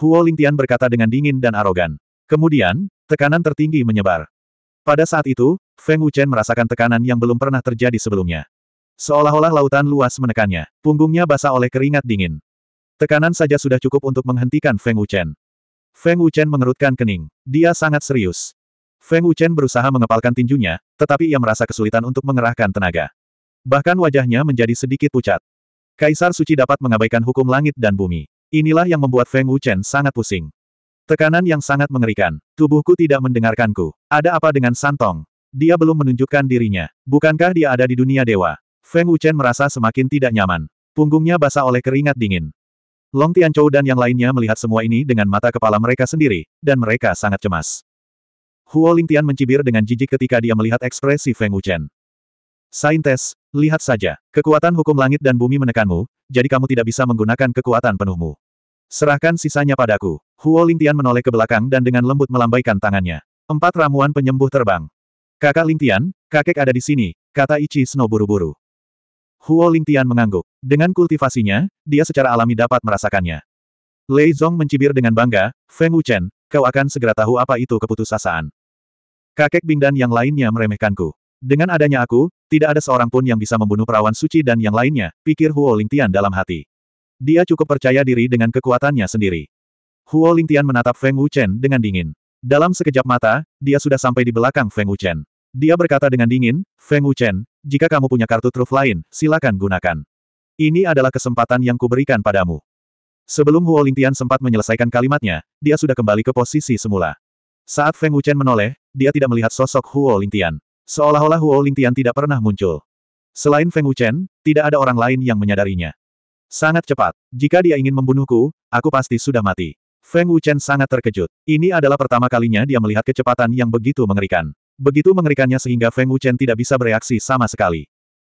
Huo Lingtian berkata dengan dingin dan arogan. Kemudian, tekanan tertinggi menyebar. Pada saat itu, Feng Wuchen merasakan tekanan yang belum pernah terjadi sebelumnya. Seolah-olah lautan luas menekannya, punggungnya basah oleh keringat dingin. Tekanan saja sudah cukup untuk menghentikan Feng Wuchen. Feng Wuchen mengerutkan kening. Dia sangat serius. Feng Wuchen berusaha mengepalkan tinjunya, tetapi ia merasa kesulitan untuk mengerahkan tenaga. Bahkan wajahnya menjadi sedikit pucat. Kaisar Suci dapat mengabaikan hukum langit dan bumi. Inilah yang membuat Feng Wuchen sangat pusing. Tekanan yang sangat mengerikan. Tubuhku tidak mendengarkanku. Ada apa dengan Santong? Dia belum menunjukkan dirinya. Bukankah dia ada di dunia dewa? Feng Wuchen merasa semakin tidak nyaman. Punggungnya basah oleh keringat dingin. Long Tianchou dan yang lainnya melihat semua ini dengan mata kepala mereka sendiri, dan mereka sangat cemas. Huo Lingtian mencibir dengan jijik ketika dia melihat ekspresi Feng Wuchen. Saintes, lihat saja, kekuatan hukum langit dan bumi menekanmu, jadi kamu tidak bisa menggunakan kekuatan penuhmu. Serahkan sisanya padaku. Huo Lingtian menoleh ke belakang dan dengan lembut melambaikan tangannya. Empat ramuan penyembuh terbang. Kakak Lingtian, kakek ada di sini, kata Ichi Snow buru-buru. Huo Lingtian mengangguk. Dengan kultivasinya, dia secara alami dapat merasakannya. Lei Zong mencibir dengan bangga, Feng Wuchen, kau akan segera tahu apa itu keputusasaan. Kakek Bing dan yang lainnya meremehkanku. Dengan adanya aku, tidak ada seorang pun yang bisa membunuh perawan suci dan yang lainnya, pikir Huo Lingtian dalam hati. Dia cukup percaya diri dengan kekuatannya sendiri. Huo Lingtian menatap Feng Wuchen dengan dingin. Dalam sekejap mata, dia sudah sampai di belakang Feng Wuchen. Dia berkata dengan dingin, Feng Wuchen, jika kamu punya kartu truf lain, silakan gunakan. Ini adalah kesempatan yang kuberikan padamu. Sebelum Huo Lingtian sempat menyelesaikan kalimatnya, dia sudah kembali ke posisi semula. Saat Feng Wuchen menoleh, dia tidak melihat sosok Huo Lingtian. Seolah-olah Huo Lingtian tidak pernah muncul. Selain Feng Wuchen, tidak ada orang lain yang menyadarinya. Sangat cepat. Jika dia ingin membunuhku, aku pasti sudah mati. Feng Wuchen sangat terkejut. Ini adalah pertama kalinya dia melihat kecepatan yang begitu mengerikan. Begitu mengerikannya sehingga Feng Wuchen tidak bisa bereaksi sama sekali.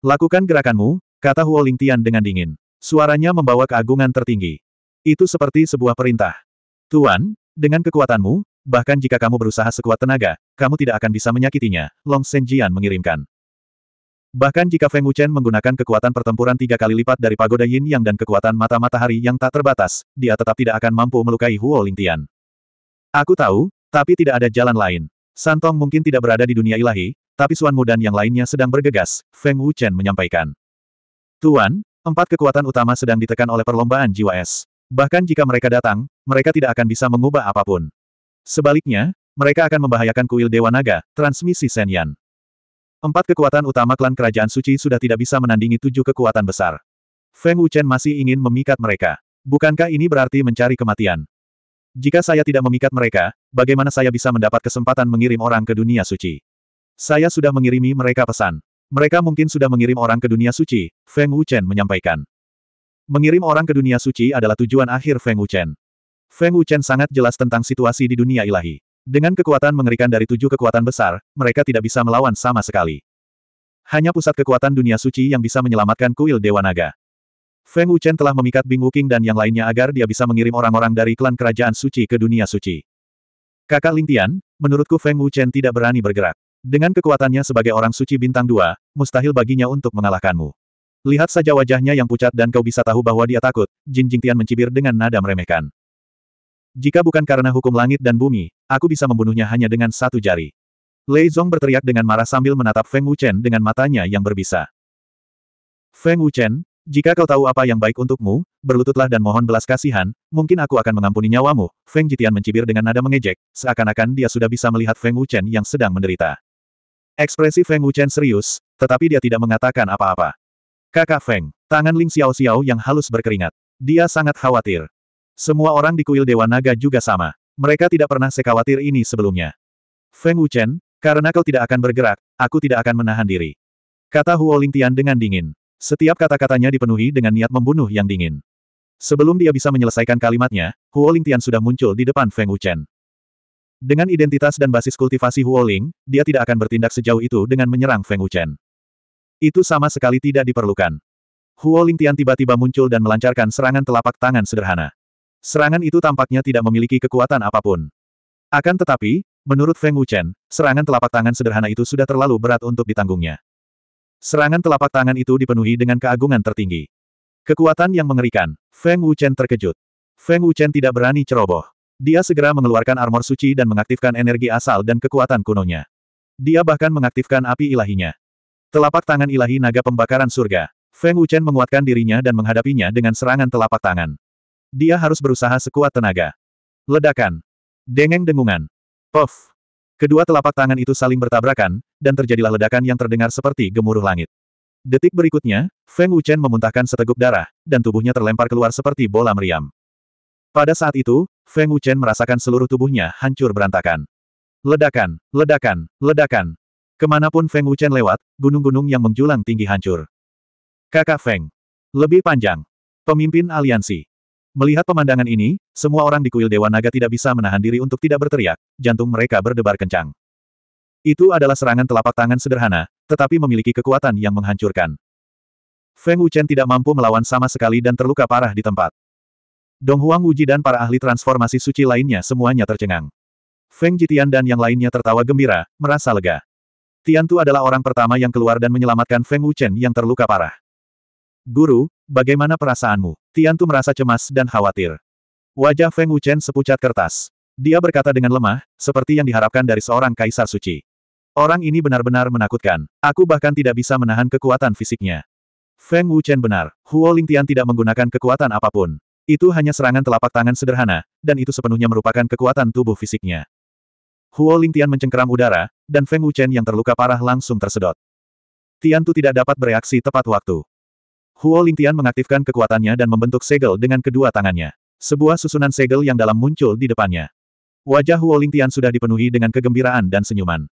Lakukan gerakanmu, kata Huo Lingtian dengan dingin. Suaranya membawa keagungan tertinggi. Itu seperti sebuah perintah. Tuan, dengan kekuatanmu, bahkan jika kamu berusaha sekuat tenaga, kamu tidak akan bisa menyakitinya, Long Senjian mengirimkan. Bahkan jika Feng Wuchen menggunakan kekuatan pertempuran tiga kali lipat dari pagoda yin yang dan kekuatan mata matahari yang tak terbatas, dia tetap tidak akan mampu melukai Huo Lingtian. Aku tahu, tapi tidak ada jalan lain. Santong mungkin tidak berada di dunia ilahi, tapi Suan Mu dan yang lainnya sedang bergegas, Feng Wuchen menyampaikan. Tuan, empat kekuatan utama sedang ditekan oleh perlombaan jiwa es. Bahkan jika mereka datang, mereka tidak akan bisa mengubah apapun. Sebaliknya, mereka akan membahayakan kuil Dewa Naga, transmisi Senyan. Empat kekuatan utama klan Kerajaan Suci sudah tidak bisa menandingi tujuh kekuatan besar. Feng Wuchen masih ingin memikat mereka. Bukankah ini berarti mencari kematian? Jika saya tidak memikat mereka, bagaimana saya bisa mendapat kesempatan mengirim orang ke dunia suci? Saya sudah mengirimi mereka pesan. Mereka mungkin sudah mengirim orang ke dunia suci, Feng Wuchen menyampaikan. Mengirim orang ke dunia suci adalah tujuan akhir Feng Wuchen. Feng Wuchen sangat jelas tentang situasi di dunia ilahi. Dengan kekuatan mengerikan dari tujuh kekuatan besar, mereka tidak bisa melawan sama sekali. Hanya pusat kekuatan dunia suci yang bisa menyelamatkan kuil Dewa Naga. Feng Wuchen telah memikat Bing Wuking dan yang lainnya agar dia bisa mengirim orang-orang dari klan kerajaan suci ke dunia suci. Kakak Ling Tian, menurutku Feng Wuchen tidak berani bergerak. Dengan kekuatannya sebagai orang suci bintang dua, mustahil baginya untuk mengalahkanmu. Lihat saja wajahnya yang pucat dan kau bisa tahu bahwa dia takut, Jin Jing Tian mencibir dengan nada meremehkan. Jika bukan karena hukum langit dan bumi, aku bisa membunuhnya hanya dengan satu jari. Lei Zong berteriak dengan marah sambil menatap Feng Wuchen dengan matanya yang berbisa. Feng Wuchen, jika kau tahu apa yang baik untukmu, berlututlah dan mohon belas kasihan, mungkin aku akan mengampuni nyawamu. Feng Jitian mencibir dengan nada mengejek, seakan-akan dia sudah bisa melihat Feng Wuchen yang sedang menderita. Ekspresi Feng Wuchen serius, tetapi dia tidak mengatakan apa-apa. Kakak Feng, tangan Ling Xiao Xiao yang halus berkeringat. Dia sangat khawatir. Semua orang di kuil Dewa Naga juga sama. Mereka tidak pernah sekawatir ini sebelumnya. Feng Wuchen, karena kau tidak akan bergerak, aku tidak akan menahan diri. Kata Huo Tian dengan dingin. Setiap kata-katanya dipenuhi dengan niat membunuh yang dingin. Sebelum dia bisa menyelesaikan kalimatnya, Huo Tian sudah muncul di depan Feng Wuchen. Dengan identitas dan basis kultivasi Huo Ling, dia tidak akan bertindak sejauh itu dengan menyerang Feng Wuchen. Itu sama sekali tidak diperlukan. Huo Tian tiba-tiba muncul dan melancarkan serangan telapak tangan sederhana. Serangan itu tampaknya tidak memiliki kekuatan apapun. Akan tetapi, menurut Feng Wuchen, serangan telapak tangan sederhana itu sudah terlalu berat untuk ditanggungnya. Serangan telapak tangan itu dipenuhi dengan keagungan tertinggi. Kekuatan yang mengerikan. Feng Wuchen terkejut. Feng Wuchen tidak berani ceroboh. Dia segera mengeluarkan armor suci dan mengaktifkan energi asal dan kekuatan kunonya. Dia bahkan mengaktifkan api ilahinya. Telapak tangan ilahi naga pembakaran surga. Feng Wuchen menguatkan dirinya dan menghadapinya dengan serangan telapak tangan. Dia harus berusaha sekuat tenaga. Ledakan. Dengeng dengungan. Puff. Kedua telapak tangan itu saling bertabrakan, dan terjadilah ledakan yang terdengar seperti gemuruh langit. Detik berikutnya, Feng Wuchen memuntahkan seteguk darah, dan tubuhnya terlempar keluar seperti bola meriam. Pada saat itu, Feng Wuchen merasakan seluruh tubuhnya hancur berantakan. Ledakan, ledakan, ledakan. Kemanapun Feng Wuchen lewat, gunung-gunung yang menjulang tinggi hancur. Kakak Feng. Lebih panjang. Pemimpin aliansi. Melihat pemandangan ini, semua orang di kuil Dewa Naga tidak bisa menahan diri untuk tidak berteriak, jantung mereka berdebar kencang. Itu adalah serangan telapak tangan sederhana, tetapi memiliki kekuatan yang menghancurkan. Feng Wuchen tidak mampu melawan sama sekali dan terluka parah di tempat. Dong Huang Wuji dan para ahli transformasi suci lainnya semuanya tercengang. Feng Jitian dan yang lainnya tertawa gembira, merasa lega. Tian Tu adalah orang pertama yang keluar dan menyelamatkan Feng Wuchen yang terluka parah. Guru, Bagaimana perasaanmu? Tian Tiantu merasa cemas dan khawatir. Wajah Feng Wuchen sepucat kertas. Dia berkata dengan lemah, seperti yang diharapkan dari seorang kaisar suci. Orang ini benar-benar menakutkan. Aku bahkan tidak bisa menahan kekuatan fisiknya. Feng Wuchen benar. Huo Lingtian tidak menggunakan kekuatan apapun. Itu hanya serangan telapak tangan sederhana, dan itu sepenuhnya merupakan kekuatan tubuh fisiknya. Huo Lingtian mencengkeram udara, dan Feng Wuchen yang terluka parah langsung tersedot. Tian Tiantu tidak dapat bereaksi tepat waktu. Huo Lingtian mengaktifkan kekuatannya dan membentuk segel dengan kedua tangannya. Sebuah susunan segel yang dalam muncul di depannya. Wajah Huo Lingtian sudah dipenuhi dengan kegembiraan dan senyuman.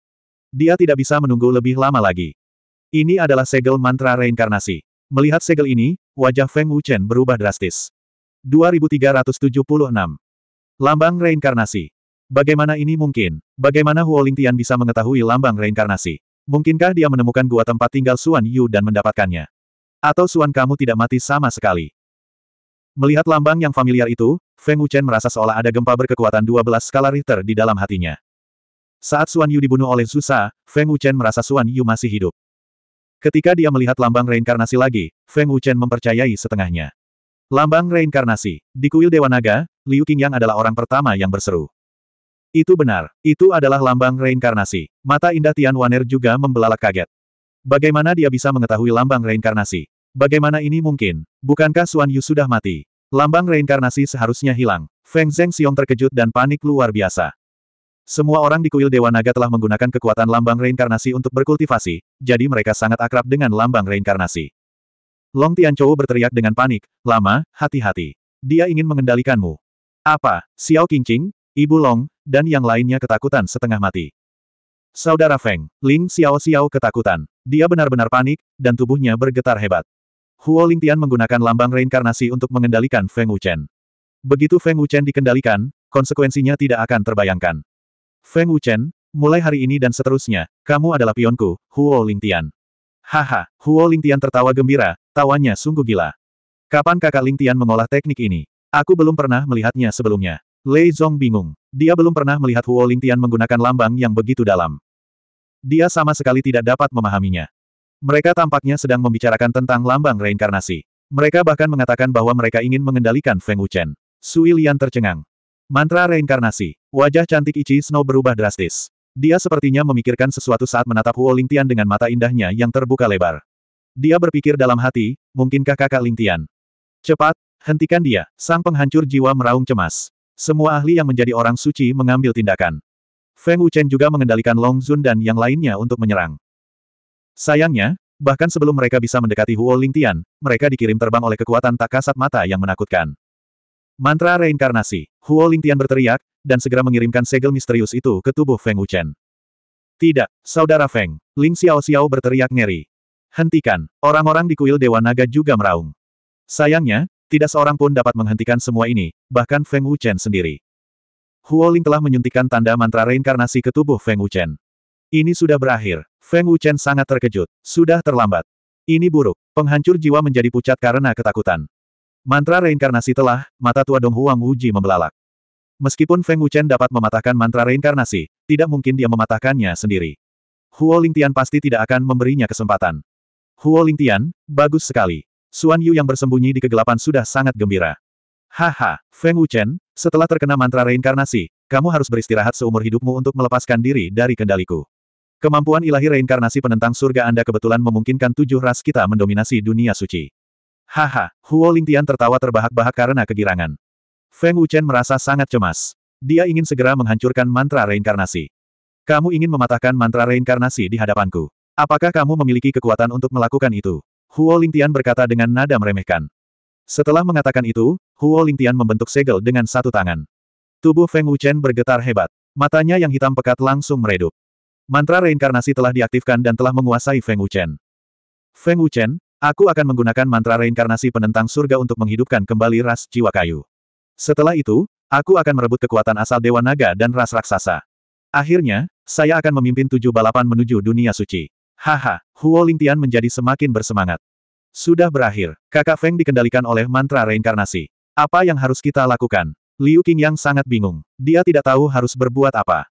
Dia tidak bisa menunggu lebih lama lagi. Ini adalah segel mantra reinkarnasi. Melihat segel ini, wajah Feng Wuchen berubah drastis. 2376. Lambang reinkarnasi. Bagaimana ini mungkin? Bagaimana Huo Lingtian bisa mengetahui lambang reinkarnasi? Mungkinkah dia menemukan gua tempat tinggal Suan Yu dan mendapatkannya? Atau Suan kamu tidak mati sama sekali. Melihat lambang yang familiar itu, Feng Wuchen merasa seolah ada gempa berkekuatan 12 skala Richter di dalam hatinya. Saat Suan Yu dibunuh oleh Zusa, Feng Wuchen merasa Suan Yu masih hidup. Ketika dia melihat lambang reinkarnasi lagi, Feng Wuchen mempercayai setengahnya. Lambang reinkarnasi. Di kuil Dewa Naga, Liu Qingyang adalah orang pertama yang berseru. Itu benar, itu adalah lambang reinkarnasi. Mata indah Tian Waner juga membelalak kaget. Bagaimana dia bisa mengetahui lambang reinkarnasi? Bagaimana ini mungkin? Bukankah Suan Yu sudah mati? Lambang reinkarnasi seharusnya hilang. Feng Zheng Xiong terkejut dan panik luar biasa. Semua orang di kuil Dewa Naga telah menggunakan kekuatan lambang reinkarnasi untuk berkultivasi, jadi mereka sangat akrab dengan lambang reinkarnasi. Long Tian Chou berteriak dengan panik, lama, hati-hati. Dia ingin mengendalikanmu. Apa, Xiao Qingqing, Ibu Long, dan yang lainnya ketakutan setengah mati. Saudara Feng, Ling Xiao Xiao ketakutan. Dia benar-benar panik, dan tubuhnya bergetar hebat. Huo Lingtian menggunakan lambang reinkarnasi untuk mengendalikan Feng Wuchen. Begitu Feng Wuchen dikendalikan, konsekuensinya tidak akan terbayangkan. Feng Wuchen, mulai hari ini dan seterusnya, kamu adalah pionku, Huo Lingtian. Haha, Huo Lingtian tertawa gembira, tawanya sungguh gila. Kapan kakak Lingtian mengolah teknik ini? Aku belum pernah melihatnya sebelumnya. Lei Zong bingung. Dia belum pernah melihat Huo Lingtian menggunakan lambang yang begitu dalam. Dia sama sekali tidak dapat memahaminya. Mereka tampaknya sedang membicarakan tentang lambang reinkarnasi. Mereka bahkan mengatakan bahwa mereka ingin mengendalikan Feng Wuchen. Sui Lian tercengang. Mantra reinkarnasi. Wajah cantik Ichi Snow berubah drastis. Dia sepertinya memikirkan sesuatu saat menatap Huo Lingtian dengan mata indahnya yang terbuka lebar. Dia berpikir dalam hati, mungkinkah kakak Lingtian? Cepat, hentikan dia. Sang penghancur jiwa meraung cemas. Semua ahli yang menjadi orang suci mengambil tindakan. Feng Wuchen juga mengendalikan Long Zun dan yang lainnya untuk menyerang. Sayangnya, bahkan sebelum mereka bisa mendekati Huo Lingtian, mereka dikirim terbang oleh kekuatan tak kasat mata yang menakutkan. Mantra reinkarnasi, Huo Lingtian berteriak, dan segera mengirimkan segel misterius itu ke tubuh Feng Wuchen. Tidak, Saudara Feng, Ling Xiao Xiao berteriak ngeri. Hentikan, orang-orang di kuil Dewa Naga juga meraung. Sayangnya, tidak seorang pun dapat menghentikan semua ini, bahkan Feng Wuchen sendiri. Huo Ling telah menyuntikkan tanda mantra reinkarnasi ke tubuh Feng Wuchen. Ini sudah berakhir. Feng Wuchen sangat terkejut. Sudah terlambat. Ini buruk. Penghancur jiwa menjadi pucat karena ketakutan. Mantra reinkarnasi telah, mata tua Dong Huang Wuji membelalak. Meskipun Feng Wuchen dapat mematahkan mantra reinkarnasi, tidak mungkin dia mematahkannya sendiri. Huo Lingtian pasti tidak akan memberinya kesempatan. Huo Lingtian, bagus sekali. Suan Yu yang bersembunyi di kegelapan sudah sangat gembira. Haha, Feng Wuchen, setelah terkena mantra reinkarnasi, kamu harus beristirahat seumur hidupmu untuk melepaskan diri dari kendaliku. Kemampuan ilahi reinkarnasi penentang surga Anda kebetulan memungkinkan tujuh ras kita mendominasi dunia suci. Haha, Huo Lingtian tertawa terbahak-bahak karena kegirangan. Feng Wuchen merasa sangat cemas. Dia ingin segera menghancurkan mantra reinkarnasi. Kamu ingin mematahkan mantra reinkarnasi di hadapanku. Apakah kamu memiliki kekuatan untuk melakukan itu? Huo Lingtian berkata dengan nada meremehkan. Setelah mengatakan itu, Huo Lingtian membentuk segel dengan satu tangan. Tubuh Feng Wuchen bergetar hebat. Matanya yang hitam pekat langsung meredup. Mantra reinkarnasi telah diaktifkan dan telah menguasai Feng Wuchen. Feng Wuchen, aku akan menggunakan mantra reinkarnasi penentang surga untuk menghidupkan kembali ras jiwa kayu. Setelah itu, aku akan merebut kekuatan asal Dewa Naga dan ras raksasa. Akhirnya, saya akan memimpin tujuh balapan menuju dunia suci. Haha, Huo Lingtian menjadi semakin bersemangat. Sudah berakhir, kakak Feng dikendalikan oleh mantra reinkarnasi. Apa yang harus kita lakukan? Liu Qingyang sangat bingung. Dia tidak tahu harus berbuat apa.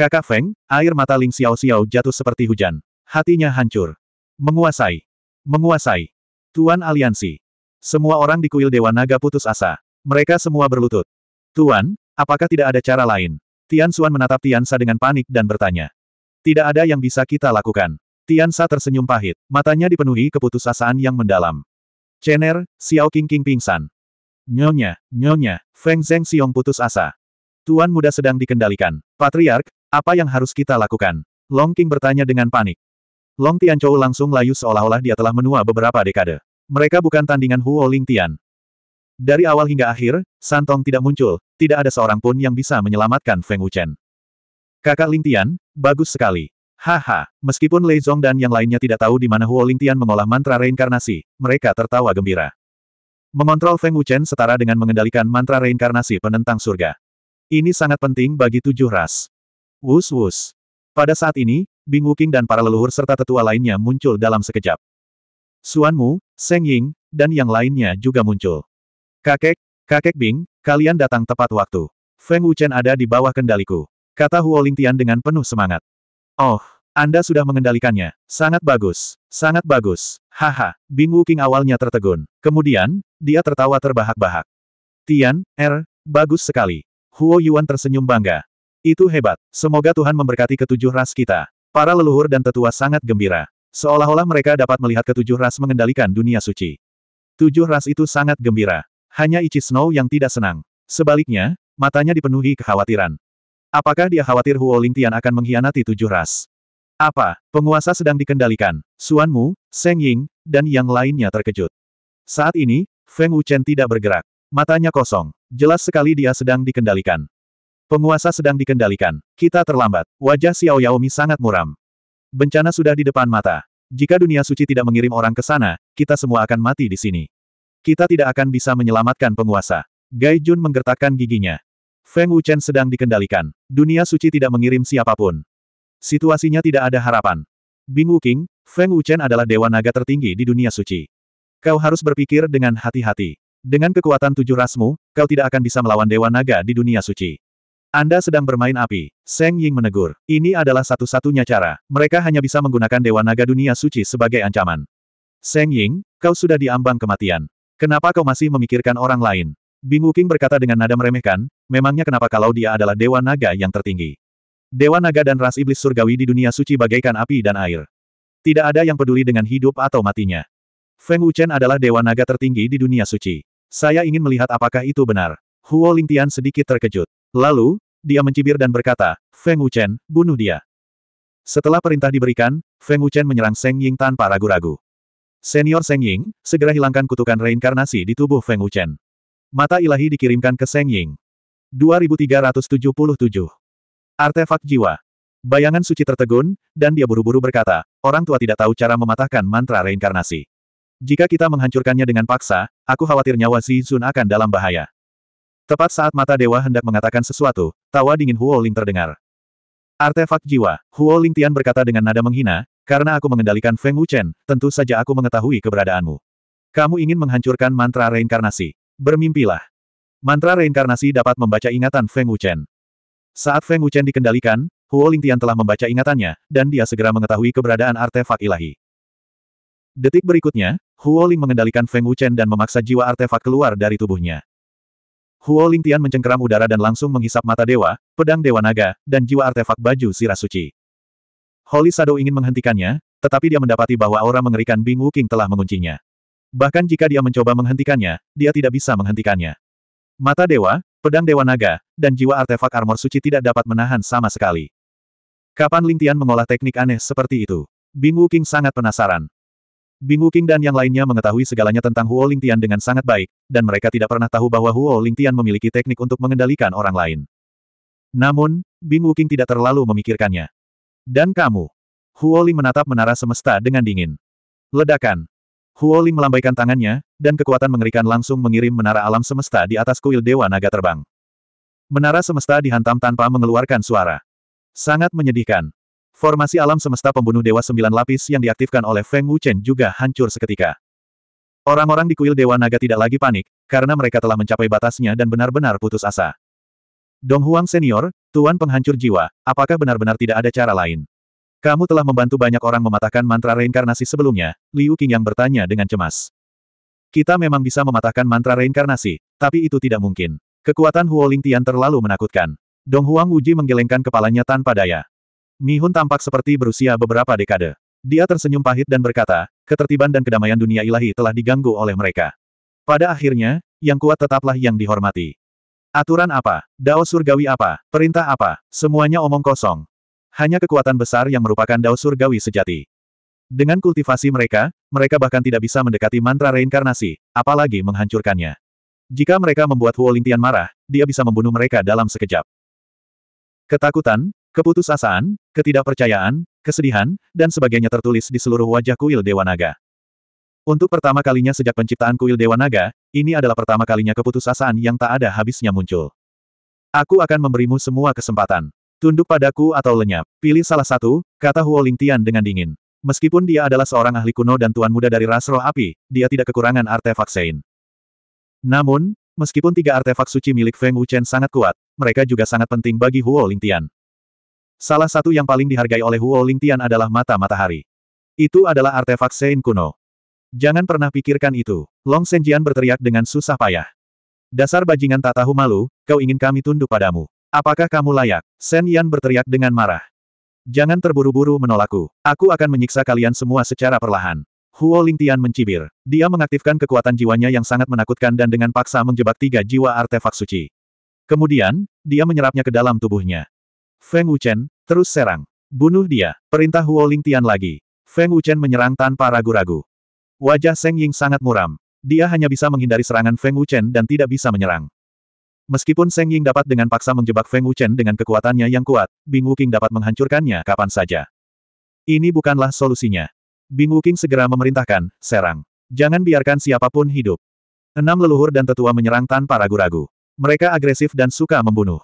Kakak Feng, air mata Ling Xiao Xiao jatuh seperti hujan. Hatinya hancur. Menguasai. Menguasai. Tuan Aliansi. Semua orang di kuil Dewa Naga putus asa. Mereka semua berlutut. Tuan, apakah tidak ada cara lain? Tian Xuan menatap Tian Sa dengan panik dan bertanya. Tidak ada yang bisa kita lakukan. Tian Sa tersenyum pahit, matanya dipenuhi keputusasaan yang mendalam. Chen'er, Xiao King King pingsan. Nyonya, Nyonya, Feng Zeng Xiong putus asa. Tuan muda sedang dikendalikan. Patriark, apa yang harus kita lakukan? Long King bertanya dengan panik. Long Tian Tianchou langsung layu seolah-olah dia telah menua beberapa dekade. Mereka bukan tandingan Huo Ling Tian. Dari awal hingga akhir, Santong tidak muncul, tidak ada seorang pun yang bisa menyelamatkan Feng Wuchen. Kakak Ling Tian, bagus sekali. Haha, meskipun Lei Zong dan yang lainnya tidak tahu di mana Huo Ling Tian mengolah mantra reinkarnasi, mereka tertawa gembira. Mengontrol Feng Wuchen setara dengan mengendalikan mantra reinkarnasi penentang surga. Ini sangat penting bagi tujuh ras. Wus wus. Pada saat ini, Bing Wuking dan para leluhur serta tetua lainnya muncul dalam sekejap. Suan Mu, Seng Ying, dan yang lainnya juga muncul. Kakek, kakek Bing, kalian datang tepat waktu. Feng Wuchen ada di bawah kendaliku. Kata Huo Lingtian dengan penuh semangat. Oh, Anda sudah mengendalikannya. Sangat bagus. Sangat bagus. Haha, Bing Wuking awalnya tertegun. Kemudian, dia tertawa terbahak-bahak. Tian, Er, bagus sekali. Huo Yuan tersenyum bangga. Itu hebat. Semoga Tuhan memberkati ketujuh ras kita. Para leluhur dan tetua sangat gembira. Seolah-olah mereka dapat melihat ketujuh ras mengendalikan dunia suci. Tujuh ras itu sangat gembira. Hanya Ichi Snow yang tidak senang. Sebaliknya, matanya dipenuhi kekhawatiran. Apakah dia khawatir Huo Lingtian akan mengkhianati tujuh ras? Apa, penguasa sedang dikendalikan, Suanmu, Mu, Seng Ying, dan yang lainnya terkejut. Saat ini, Feng Wuchen tidak bergerak. Matanya kosong. Jelas sekali dia sedang dikendalikan. Penguasa sedang dikendalikan. Kita terlambat. Wajah Xiao Yaomi sangat muram. Bencana sudah di depan mata. Jika dunia suci tidak mengirim orang ke sana, kita semua akan mati di sini. Kita tidak akan bisa menyelamatkan penguasa. Gai Jun menggertakkan giginya. Feng Wuchen sedang dikendalikan. Dunia suci tidak mengirim siapapun. Situasinya tidak ada harapan. Bing Wuking, Feng Wuchen adalah dewa naga tertinggi di dunia suci. Kau harus berpikir dengan hati-hati. Dengan kekuatan tujuh rasmu, kau tidak akan bisa melawan dewa naga di dunia suci. Anda sedang bermain api. Seng Ying menegur. Ini adalah satu-satunya cara. Mereka hanya bisa menggunakan Dewa Naga Dunia Suci sebagai ancaman. Seng Ying, kau sudah diambang kematian. Kenapa kau masih memikirkan orang lain? Bing Wuking berkata dengan nada meremehkan, memangnya kenapa kalau dia adalah Dewa Naga yang tertinggi? Dewa Naga dan ras iblis surgawi di dunia suci bagaikan api dan air. Tidak ada yang peduli dengan hidup atau matinya. Feng Wuchen adalah Dewa Naga tertinggi di dunia suci. Saya ingin melihat apakah itu benar. Huo Lingtian sedikit terkejut. Lalu, dia mencibir dan berkata, Feng Wuchen, bunuh dia. Setelah perintah diberikan, Feng Wuchen menyerang Seng Ying tanpa ragu-ragu. Senior Seng Ying, segera hilangkan kutukan reinkarnasi di tubuh Feng Wuchen. Mata ilahi dikirimkan ke Seng Ying. 2377 Artefak Jiwa Bayangan suci tertegun, dan dia buru-buru berkata, orang tua tidak tahu cara mematahkan mantra reinkarnasi. Jika kita menghancurkannya dengan paksa, aku khawatir nyawa Si Zun akan dalam bahaya. Tepat saat mata dewa hendak mengatakan sesuatu, tawa dingin Huo Ling terdengar. Artefak jiwa, Huo Ling Tian berkata dengan nada menghina, karena aku mengendalikan Feng Wuchen, tentu saja aku mengetahui keberadaanmu. Kamu ingin menghancurkan mantra reinkarnasi. Bermimpilah. Mantra reinkarnasi dapat membaca ingatan Feng Wuchen. Saat Feng Wuchen dikendalikan, Huo Tian telah membaca ingatannya, dan dia segera mengetahui keberadaan artefak ilahi. Detik berikutnya, Huo Ling mengendalikan Feng Wuchen dan memaksa jiwa artefak keluar dari tubuhnya. Huo Lingtian mencengkeram udara dan langsung menghisap mata dewa, pedang dewa naga, dan jiwa artefak baju sirah suci. Holy Shadow ingin menghentikannya, tetapi dia mendapati bahwa aura mengerikan Bing Wuking telah menguncinya. Bahkan jika dia mencoba menghentikannya, dia tidak bisa menghentikannya. Mata dewa, pedang dewa naga, dan jiwa artefak armor suci tidak dapat menahan sama sekali. Kapan Lingtian mengolah teknik aneh seperti itu? Bing Wuking sangat penasaran. Bing Wuqing dan yang lainnya mengetahui segalanya tentang Huo Lingtian dengan sangat baik, dan mereka tidak pernah tahu bahwa Huo Lingtian memiliki teknik untuk mengendalikan orang lain. Namun, Bing Wuqing tidak terlalu memikirkannya. Dan kamu? Huo Ling menatap menara semesta dengan dingin. Ledakan. Huo Ling melambaikan tangannya, dan kekuatan mengerikan langsung mengirim menara alam semesta di atas kuil Dewa Naga terbang. Menara semesta dihantam tanpa mengeluarkan suara. Sangat menyedihkan. Formasi alam semesta pembunuh dewa sembilan lapis yang diaktifkan oleh Feng Wuchen juga hancur seketika. Orang-orang di kuil Dewa Naga tidak lagi panik, karena mereka telah mencapai batasnya dan benar-benar putus asa. Dong Huang Senior, Tuan Penghancur Jiwa, apakah benar-benar tidak ada cara lain? Kamu telah membantu banyak orang mematahkan mantra reinkarnasi sebelumnya, Liu Qingyang bertanya dengan cemas. Kita memang bisa mematahkan mantra reinkarnasi, tapi itu tidak mungkin. Kekuatan Huoling Tian terlalu menakutkan. Dong Huang Wuji menggelengkan kepalanya tanpa daya. Mihun tampak seperti berusia beberapa dekade. Dia tersenyum pahit dan berkata, ketertiban dan kedamaian dunia ilahi telah diganggu oleh mereka. Pada akhirnya, yang kuat tetaplah yang dihormati. Aturan apa? Dao surgawi apa? Perintah apa? Semuanya omong kosong. Hanya kekuatan besar yang merupakan dao surgawi sejati. Dengan kultivasi mereka, mereka bahkan tidak bisa mendekati mantra reinkarnasi, apalagi menghancurkannya. Jika mereka membuat Huo Lingtian marah, dia bisa membunuh mereka dalam sekejap. Ketakutan, Keputusasaan, ketidakpercayaan, kesedihan, dan sebagainya tertulis di seluruh wajah kuil Dewa Naga. Untuk pertama kalinya sejak penciptaan kuil Dewa Naga, ini adalah pertama kalinya keputusasaan yang tak ada habisnya muncul. Aku akan memberimu semua kesempatan. Tunduk padaku atau lenyap. Pilih salah satu, kata Huo Lingtian dengan dingin. Meskipun dia adalah seorang ahli kuno dan tuan muda dari ras roh api, dia tidak kekurangan artefak Sein. Namun, meskipun tiga artefak suci milik Feng Wuchen sangat kuat, mereka juga sangat penting bagi Huo Lingtian. Salah satu yang paling dihargai oleh Huo Lingtian adalah mata matahari. Itu adalah artefak Sein kuno. Jangan pernah pikirkan itu. Long Senjian berteriak dengan susah payah. Dasar bajingan tak tahu malu, kau ingin kami tunduk padamu. Apakah kamu layak? Sen Yan berteriak dengan marah. Jangan terburu-buru menolakku. Aku akan menyiksa kalian semua secara perlahan. Huo Lingtian mencibir. Dia mengaktifkan kekuatan jiwanya yang sangat menakutkan dan dengan paksa menjebak tiga jiwa artefak suci. Kemudian, dia menyerapnya ke dalam tubuhnya. Feng Wuchen, terus serang. Bunuh dia, perintah Huo Ling Tian lagi. Feng Wuchen menyerang tanpa ragu-ragu. Wajah Seng Ying sangat muram. Dia hanya bisa menghindari serangan Feng Wuchen dan tidak bisa menyerang. Meskipun Seng Ying dapat dengan paksa menjebak Feng Wuchen dengan kekuatannya yang kuat, Bing Wuking dapat menghancurkannya kapan saja. Ini bukanlah solusinya. Bing Wuking segera memerintahkan, serang. Jangan biarkan siapapun hidup. Enam leluhur dan tetua menyerang tanpa ragu-ragu. Mereka agresif dan suka membunuh.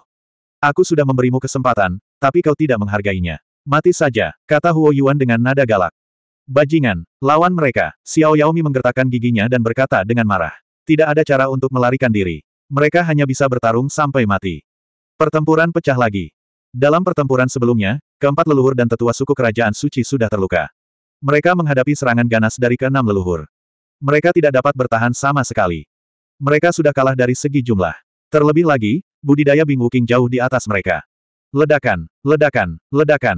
Aku sudah memberimu kesempatan, tapi kau tidak menghargainya. Mati saja, kata Huo Yuan dengan nada galak. Bajingan, lawan mereka, Xiao Yao Mi menggertakkan giginya dan berkata dengan marah. Tidak ada cara untuk melarikan diri. Mereka hanya bisa bertarung sampai mati. Pertempuran pecah lagi. Dalam pertempuran sebelumnya, keempat leluhur dan tetua suku kerajaan suci sudah terluka. Mereka menghadapi serangan ganas dari keenam leluhur. Mereka tidak dapat bertahan sama sekali. Mereka sudah kalah dari segi jumlah. Terlebih lagi, budidaya Bing Wuking jauh di atas mereka. Ledakan, ledakan, ledakan.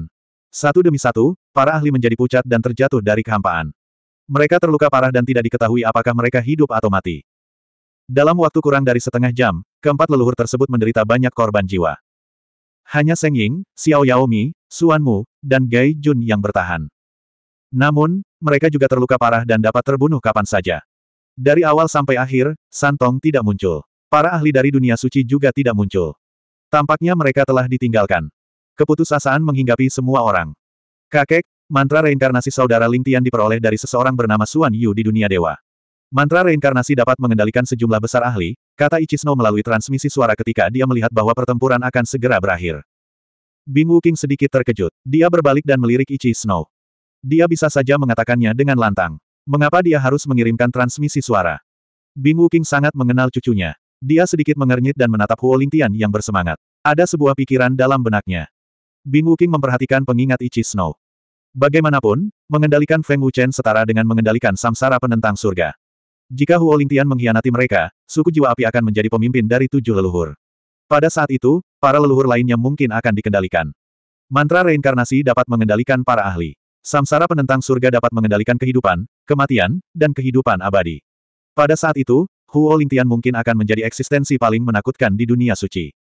Satu demi satu, para ahli menjadi pucat dan terjatuh dari kehampaan. Mereka terluka parah dan tidak diketahui apakah mereka hidup atau mati. Dalam waktu kurang dari setengah jam, keempat leluhur tersebut menderita banyak korban jiwa. Hanya Seng Ying, Xiao Mi, Suan Mu, dan Gai Jun yang bertahan. Namun, mereka juga terluka parah dan dapat terbunuh kapan saja. Dari awal sampai akhir, Santong tidak muncul. Para ahli dari dunia suci juga tidak muncul. Tampaknya mereka telah ditinggalkan. Keputusasaan menghinggapi semua orang. Kakek, mantra reinkarnasi saudara Ling Tian diperoleh dari seseorang bernama Suan Yu di dunia dewa. Mantra reinkarnasi dapat mengendalikan sejumlah besar ahli, kata Ichisno melalui transmisi suara ketika dia melihat bahwa pertempuran akan segera berakhir. Bing Wuking sedikit terkejut. Dia berbalik dan melirik Ichisno. Dia bisa saja mengatakannya dengan lantang. Mengapa dia harus mengirimkan transmisi suara? Bing Wuking sangat mengenal cucunya. Dia sedikit mengernyit dan menatap Huo Lingtian yang bersemangat. Ada sebuah pikiran dalam benaknya. Bing Wuking memperhatikan pengingat Ichi Snow. Bagaimanapun, mengendalikan Feng Wuchen setara dengan mengendalikan samsara penentang surga. Jika Huo Lingtian mengkhianati mereka, suku jiwa api akan menjadi pemimpin dari tujuh leluhur. Pada saat itu, para leluhur lainnya mungkin akan dikendalikan. Mantra reinkarnasi dapat mengendalikan para ahli. Samsara penentang surga dapat mengendalikan kehidupan, kematian, dan kehidupan abadi. Pada saat itu, Huo Lingtian mungkin akan menjadi eksistensi paling menakutkan di dunia suci.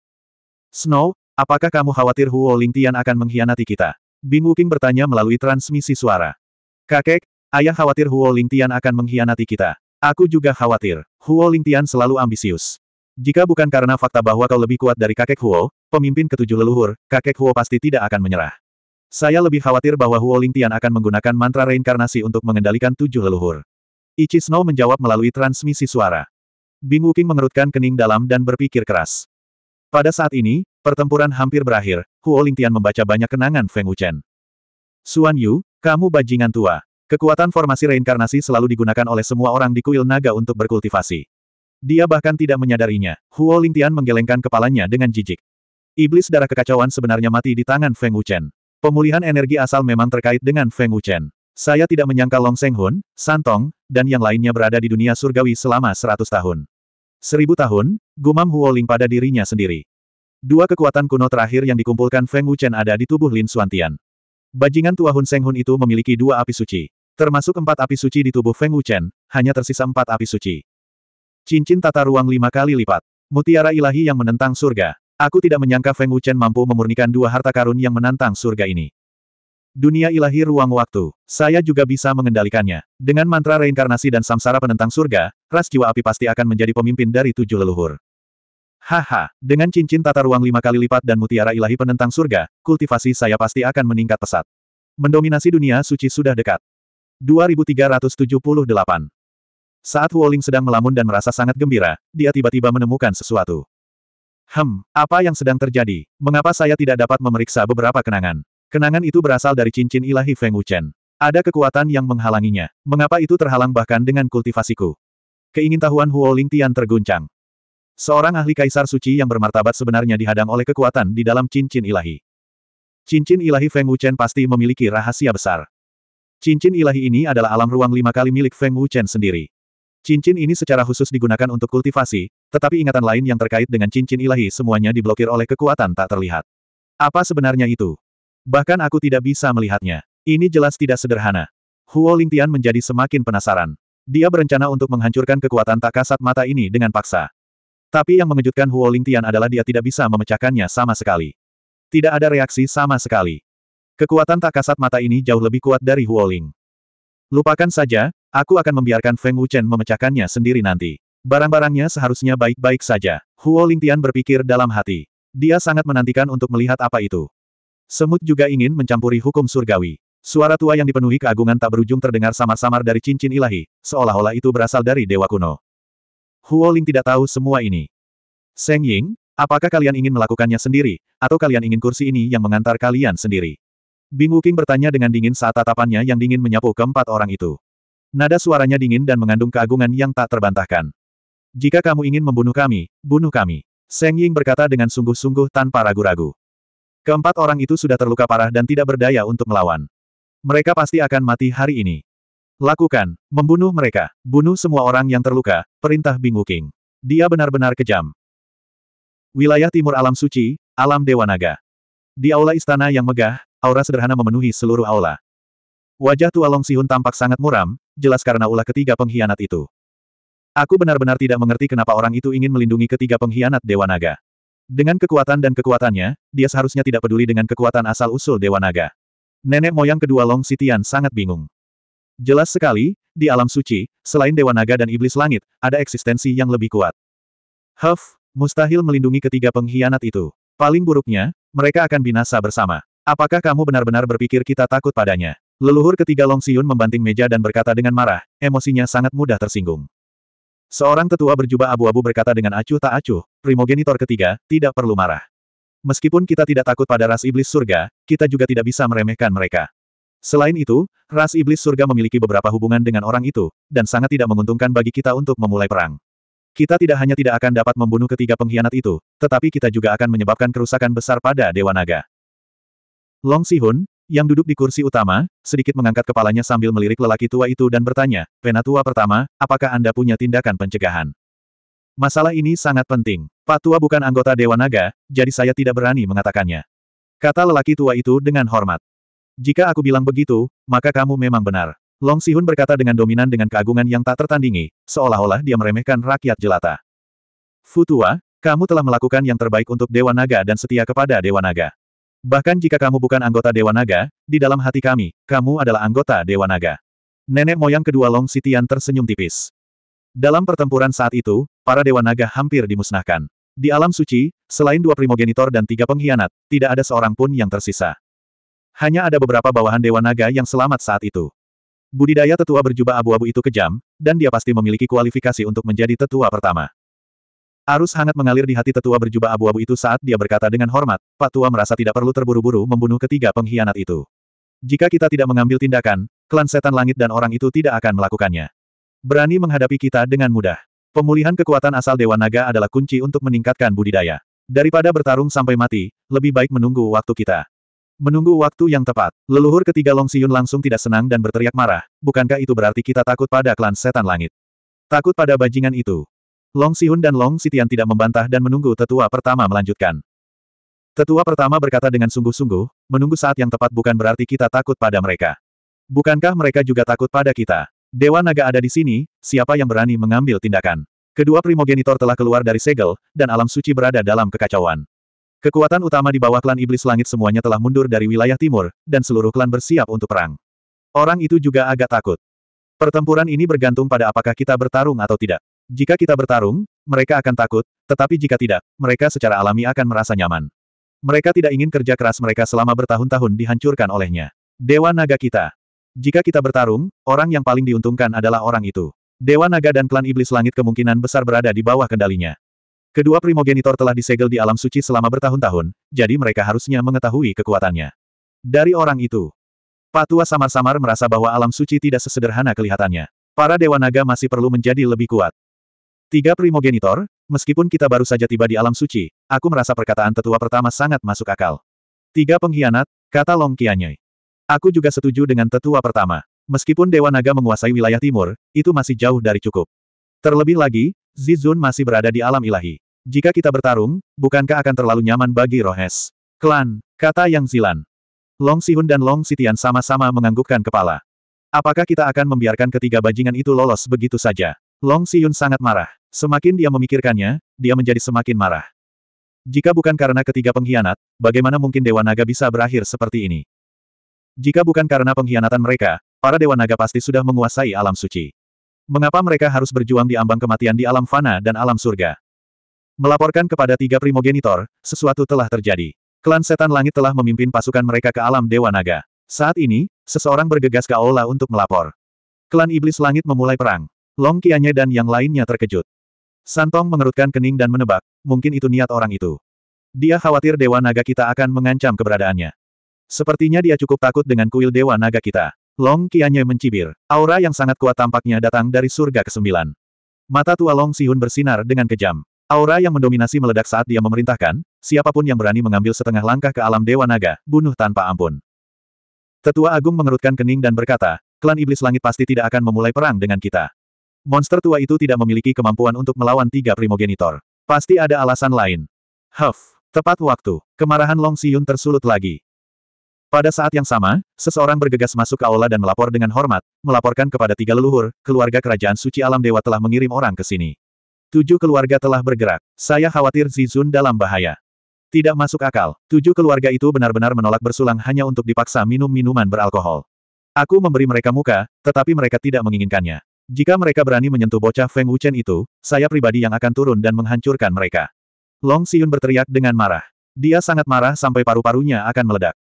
Snow, apakah kamu khawatir Huo Lingtian akan mengkhianati kita? Bing Wuking bertanya melalui transmisi suara. Kakek, ayah khawatir Huo Lingtian akan mengkhianati kita. Aku juga khawatir. Huo Lingtian selalu ambisius. Jika bukan karena fakta bahwa kau lebih kuat dari kakek Huo, pemimpin ketujuh leluhur, kakek Huo pasti tidak akan menyerah. Saya lebih khawatir bahwa Huo Lingtian akan menggunakan mantra reinkarnasi untuk mengendalikan tujuh leluhur. Ichi Snow menjawab melalui transmisi suara. Bing Wuking mengerutkan kening dalam dan berpikir keras. Pada saat ini, pertempuran hampir berakhir, Huo Lingtian membaca banyak kenangan Feng Wuchen. Suan Yu, kamu bajingan tua. Kekuatan formasi reinkarnasi selalu digunakan oleh semua orang di kuil naga untuk berkultivasi. Dia bahkan tidak menyadarinya. Huo Lingtian menggelengkan kepalanya dengan jijik. Iblis darah kekacauan sebenarnya mati di tangan Feng Wuchen. Pemulihan energi asal memang terkait dengan Feng Wuchen. Saya tidak menyangka Long Seng Hun, Santong, dan yang lainnya berada di dunia surgawi selama seratus tahun. Seribu tahun, gumam Huoling pada dirinya sendiri. Dua kekuatan kuno terakhir yang dikumpulkan Feng Wuchen ada di tubuh Lin Suantian. Bajingan tua Hun Seng Hun itu memiliki dua api suci. Termasuk empat api suci di tubuh Feng Wuchen, hanya tersisa empat api suci. Cincin tata ruang lima kali lipat. Mutiara ilahi yang menentang surga. Aku tidak menyangka Feng Wuchen mampu memurnikan dua harta karun yang menantang surga ini dunia ilahi ruang waktu, saya juga bisa mengendalikannya. Dengan mantra reinkarnasi dan samsara penentang surga, ras jiwa api pasti akan menjadi pemimpin dari tujuh leluhur. Haha, dengan cincin tata ruang lima kali lipat dan mutiara ilahi penentang surga, kultivasi saya pasti akan meningkat pesat. Mendominasi dunia suci sudah dekat. 2378 Saat Huoling sedang melamun dan merasa sangat gembira, dia tiba-tiba menemukan sesuatu. Hmm, apa yang sedang terjadi? Mengapa saya tidak dapat memeriksa beberapa kenangan? Kenangan itu berasal dari cincin ilahi Feng Wuchen. Ada kekuatan yang menghalanginya. Mengapa itu terhalang bahkan dengan kultivasiku? Keingintahuan Huo Ling Tian terguncang. Seorang ahli kaisar suci yang bermartabat sebenarnya dihadang oleh kekuatan di dalam cincin ilahi. Cincin ilahi Feng Wuchen pasti memiliki rahasia besar. Cincin ilahi ini adalah alam ruang lima kali milik Feng Wuchen sendiri. Cincin ini secara khusus digunakan untuk kultivasi, tetapi ingatan lain yang terkait dengan cincin ilahi semuanya diblokir oleh kekuatan tak terlihat. Apa sebenarnya itu? Bahkan aku tidak bisa melihatnya. Ini jelas tidak sederhana. Huo Lingtian menjadi semakin penasaran. Dia berencana untuk menghancurkan kekuatan tak kasat mata ini dengan paksa. Tapi yang mengejutkan Huo Lingtian adalah dia tidak bisa memecahkannya sama sekali. Tidak ada reaksi sama sekali. Kekuatan tak kasat mata ini jauh lebih kuat dari Huo Ling. Lupakan saja, aku akan membiarkan Feng Wuchen memecahkannya sendiri nanti. Barang-barangnya seharusnya baik-baik saja. Huo Lingtian berpikir dalam hati. Dia sangat menantikan untuk melihat apa itu. Semut juga ingin mencampuri hukum surgawi. Suara tua yang dipenuhi keagungan tak berujung terdengar samar-samar dari cincin ilahi, seolah-olah itu berasal dari dewa kuno. Huoling tidak tahu semua ini. Seng Ying, apakah kalian ingin melakukannya sendiri, atau kalian ingin kursi ini yang mengantar kalian sendiri? Bing Wuking bertanya dengan dingin saat tatapannya yang dingin menyapu keempat orang itu. Nada suaranya dingin dan mengandung keagungan yang tak terbantahkan. Jika kamu ingin membunuh kami, bunuh kami. Seng Ying berkata dengan sungguh-sungguh tanpa ragu-ragu. Keempat orang itu sudah terluka parah dan tidak berdaya untuk melawan. Mereka pasti akan mati hari ini. Lakukan, membunuh mereka, bunuh semua orang yang terluka, perintah Bing Wuking. Dia benar-benar kejam. Wilayah timur alam suci, alam Dewa Naga. Di aula istana yang megah, aura sederhana memenuhi seluruh aula. Wajah tua Long Sihun tampak sangat muram, jelas karena ulah ketiga pengkhianat itu. Aku benar-benar tidak mengerti kenapa orang itu ingin melindungi ketiga pengkhianat Dewa Naga. Dengan kekuatan dan kekuatannya, dia seharusnya tidak peduli dengan kekuatan asal-usul Dewa Naga. Nenek moyang kedua Long Sitian sangat bingung. Jelas sekali, di alam suci, selain Dewa Naga dan Iblis Langit, ada eksistensi yang lebih kuat. Huff, mustahil melindungi ketiga pengkhianat itu. Paling buruknya, mereka akan binasa bersama. Apakah kamu benar-benar berpikir kita takut padanya? Leluhur ketiga Long Siun membanting meja dan berkata dengan marah, emosinya sangat mudah tersinggung. Seorang tetua berjubah abu-abu berkata dengan acuh tak acuh, primogenitor ketiga, tidak perlu marah. Meskipun kita tidak takut pada ras iblis surga, kita juga tidak bisa meremehkan mereka. Selain itu, ras iblis surga memiliki beberapa hubungan dengan orang itu, dan sangat tidak menguntungkan bagi kita untuk memulai perang. Kita tidak hanya tidak akan dapat membunuh ketiga pengkhianat itu, tetapi kita juga akan menyebabkan kerusakan besar pada Dewa Naga. Long Sihun, yang duduk di kursi utama, sedikit mengangkat kepalanya sambil melirik lelaki tua itu dan bertanya, Penatua pertama, apakah Anda punya tindakan pencegahan? Masalah ini sangat penting. Pak Tua bukan anggota Dewa Naga, jadi saya tidak berani mengatakannya. Kata lelaki tua itu dengan hormat. Jika aku bilang begitu, maka kamu memang benar. Long Sihun berkata dengan dominan dengan keagungan yang tak tertandingi, seolah-olah dia meremehkan rakyat jelata. Futua, kamu telah melakukan yang terbaik untuk Dewa Naga dan setia kepada Dewa Naga. Bahkan jika kamu bukan anggota Dewa Naga, di dalam hati kami, kamu adalah anggota Dewa Naga. Nenek moyang kedua Long Sitian tersenyum tipis. Dalam pertempuran saat itu, para Dewa Naga hampir dimusnahkan. Di alam suci, selain dua primogenitor dan tiga pengkhianat, tidak ada seorang pun yang tersisa. Hanya ada beberapa bawahan Dewa Naga yang selamat saat itu. Budidaya tetua berjubah abu-abu itu kejam, dan dia pasti memiliki kualifikasi untuk menjadi tetua pertama. Arus hangat mengalir di hati tetua berjubah abu-abu itu saat dia berkata dengan hormat, Pak Tua merasa tidak perlu terburu-buru membunuh ketiga pengkhianat itu. Jika kita tidak mengambil tindakan, klan setan langit dan orang itu tidak akan melakukannya. Berani menghadapi kita dengan mudah. Pemulihan kekuatan asal Dewa Naga adalah kunci untuk meningkatkan budidaya. Daripada bertarung sampai mati, lebih baik menunggu waktu kita. Menunggu waktu yang tepat, leluhur ketiga Long Siyun langsung tidak senang dan berteriak marah, bukankah itu berarti kita takut pada klan setan langit? Takut pada bajingan itu, Long Sihun dan Long Sitian tidak membantah dan menunggu tetua pertama melanjutkan. Tetua pertama berkata dengan sungguh-sungguh, menunggu saat yang tepat bukan berarti kita takut pada mereka. Bukankah mereka juga takut pada kita? Dewa Naga ada di sini, siapa yang berani mengambil tindakan? Kedua primogenitor telah keluar dari segel, dan alam suci berada dalam kekacauan. Kekuatan utama di bawah klan Iblis Langit semuanya telah mundur dari wilayah timur, dan seluruh klan bersiap untuk perang. Orang itu juga agak takut. Pertempuran ini bergantung pada apakah kita bertarung atau tidak. Jika kita bertarung, mereka akan takut, tetapi jika tidak, mereka secara alami akan merasa nyaman. Mereka tidak ingin kerja keras mereka selama bertahun-tahun dihancurkan olehnya. Dewa Naga kita. Jika kita bertarung, orang yang paling diuntungkan adalah orang itu. Dewa Naga dan klan Iblis Langit kemungkinan besar berada di bawah kendalinya. Kedua primogenitor telah disegel di alam suci selama bertahun-tahun, jadi mereka harusnya mengetahui kekuatannya. Dari orang itu, Patua samar-samar merasa bahwa alam suci tidak sesederhana kelihatannya. Para Dewa Naga masih perlu menjadi lebih kuat. Tiga primogenitor, meskipun kita baru saja tiba di alam suci, aku merasa perkataan tetua pertama sangat masuk akal. Tiga pengkhianat, kata Long Qianyi. Aku juga setuju dengan tetua pertama. Meskipun Dewa Naga menguasai wilayah timur, itu masih jauh dari cukup. Terlebih lagi, Zizun masih berada di alam ilahi. Jika kita bertarung, bukankah akan terlalu nyaman bagi Rohes? Klan, kata Yang Zilan. Long Sihun dan Long Sitian sama-sama menganggukkan kepala. Apakah kita akan membiarkan ketiga bajingan itu lolos begitu saja? Long Siyun sangat marah. Semakin dia memikirkannya, dia menjadi semakin marah. Jika bukan karena ketiga pengkhianat, bagaimana mungkin Dewa Naga bisa berakhir seperti ini? Jika bukan karena pengkhianatan mereka, para Dewa Naga pasti sudah menguasai alam suci. Mengapa mereka harus berjuang di ambang kematian di alam fana dan alam surga? Melaporkan kepada tiga primogenitor, sesuatu telah terjadi. Klan Setan Langit telah memimpin pasukan mereka ke alam Dewa Naga. Saat ini, seseorang bergegas ke aula untuk melapor. Klan Iblis Langit memulai perang. Long Qianye dan yang lainnya terkejut. Santong mengerutkan kening dan menebak, mungkin itu niat orang itu. Dia khawatir Dewa Naga kita akan mengancam keberadaannya. Sepertinya dia cukup takut dengan kuil Dewa Naga kita. Long Qianye mencibir. Aura yang sangat kuat tampaknya datang dari surga ke kesembilan. Mata tua Long Sihun bersinar dengan kejam. Aura yang mendominasi meledak saat dia memerintahkan, siapapun yang berani mengambil setengah langkah ke alam Dewa Naga, bunuh tanpa ampun. Tetua Agung mengerutkan kening dan berkata, klan iblis langit pasti tidak akan memulai perang dengan kita. Monster tua itu tidak memiliki kemampuan untuk melawan tiga primogenitor. Pasti ada alasan lain. Huff, tepat waktu. Kemarahan Long Siyun tersulut lagi. Pada saat yang sama, seseorang bergegas masuk ke aula dan melapor dengan hormat, melaporkan kepada tiga leluhur, keluarga kerajaan suci alam dewa telah mengirim orang ke sini. Tujuh keluarga telah bergerak. Saya khawatir Zizun dalam bahaya. Tidak masuk akal, tujuh keluarga itu benar-benar menolak bersulang hanya untuk dipaksa minum minuman beralkohol. Aku memberi mereka muka, tetapi mereka tidak menginginkannya. Jika mereka berani menyentuh bocah Feng Wuchen itu, saya pribadi yang akan turun dan menghancurkan mereka. Long Siyun berteriak dengan marah. Dia sangat marah sampai paru-parunya akan meledak.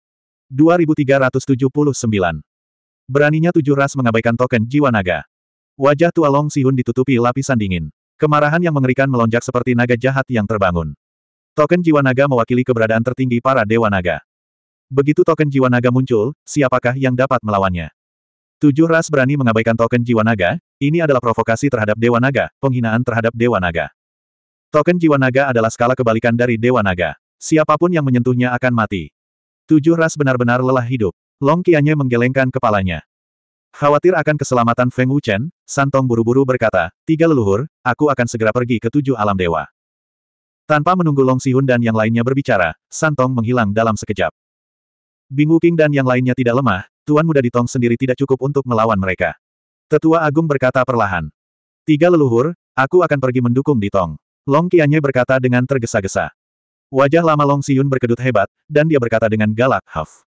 2379. Beraninya tujuh ras mengabaikan token jiwa naga. Wajah tua Long Siun ditutupi lapisan dingin. Kemarahan yang mengerikan melonjak seperti naga jahat yang terbangun. Token jiwa naga mewakili keberadaan tertinggi para dewa naga. Begitu token jiwa naga muncul, siapakah yang dapat melawannya? Tujuh ras berani mengabaikan token jiwa naga, ini adalah provokasi terhadap Dewa Naga, penghinaan terhadap Dewa Naga. Token jiwa naga adalah skala kebalikan dari Dewa Naga. Siapapun yang menyentuhnya akan mati. Tujuh ras benar-benar lelah hidup. Long Qianye menggelengkan kepalanya. Khawatir akan keselamatan Feng Wuchen, Santong buru-buru berkata, Tiga leluhur, aku akan segera pergi ke tujuh alam dewa. Tanpa menunggu Long Sihun dan yang lainnya berbicara, Santong menghilang dalam sekejap. Bing Wuking dan yang lainnya tidak lemah, Tuan Muda Ditong sendiri tidak cukup untuk melawan mereka. Tetua Agung berkata perlahan. Tiga leluhur, aku akan pergi mendukung Ditong. Long Qianye berkata dengan tergesa-gesa. Wajah lama Long Siyun berkedut hebat, dan dia berkata dengan galak, "Huff.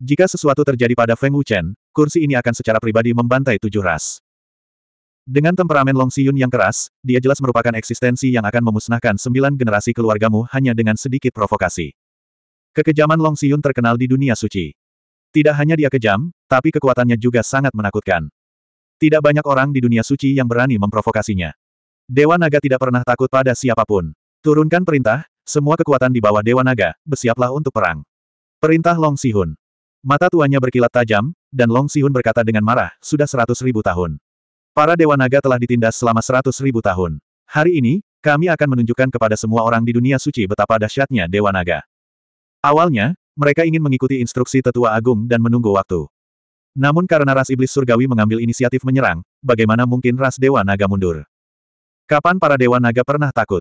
Jika sesuatu terjadi pada Feng Wuchen, kursi ini akan secara pribadi membantai tujuh ras. Dengan temperamen Long Siyun yang keras, dia jelas merupakan eksistensi yang akan memusnahkan sembilan generasi keluargamu hanya dengan sedikit provokasi. Kekejaman Long Siyun terkenal di dunia suci. Tidak hanya dia kejam, tapi kekuatannya juga sangat menakutkan. Tidak banyak orang di dunia suci yang berani memprovokasinya. Dewa Naga tidak pernah takut pada siapapun. Turunkan perintah, semua kekuatan di bawah Dewa Naga, bersiaplah untuk perang. Perintah Long Sihun. Mata tuanya berkilat tajam, dan Long Sihun berkata dengan marah, sudah seratus ribu tahun. Para Dewa Naga telah ditindas selama seratus ribu tahun. Hari ini, kami akan menunjukkan kepada semua orang di dunia suci betapa dahsyatnya Dewa Naga. Awalnya, mereka ingin mengikuti instruksi tetua agung dan menunggu waktu. Namun karena ras iblis surgawi mengambil inisiatif menyerang, bagaimana mungkin ras dewa naga mundur? Kapan para dewa naga pernah takut?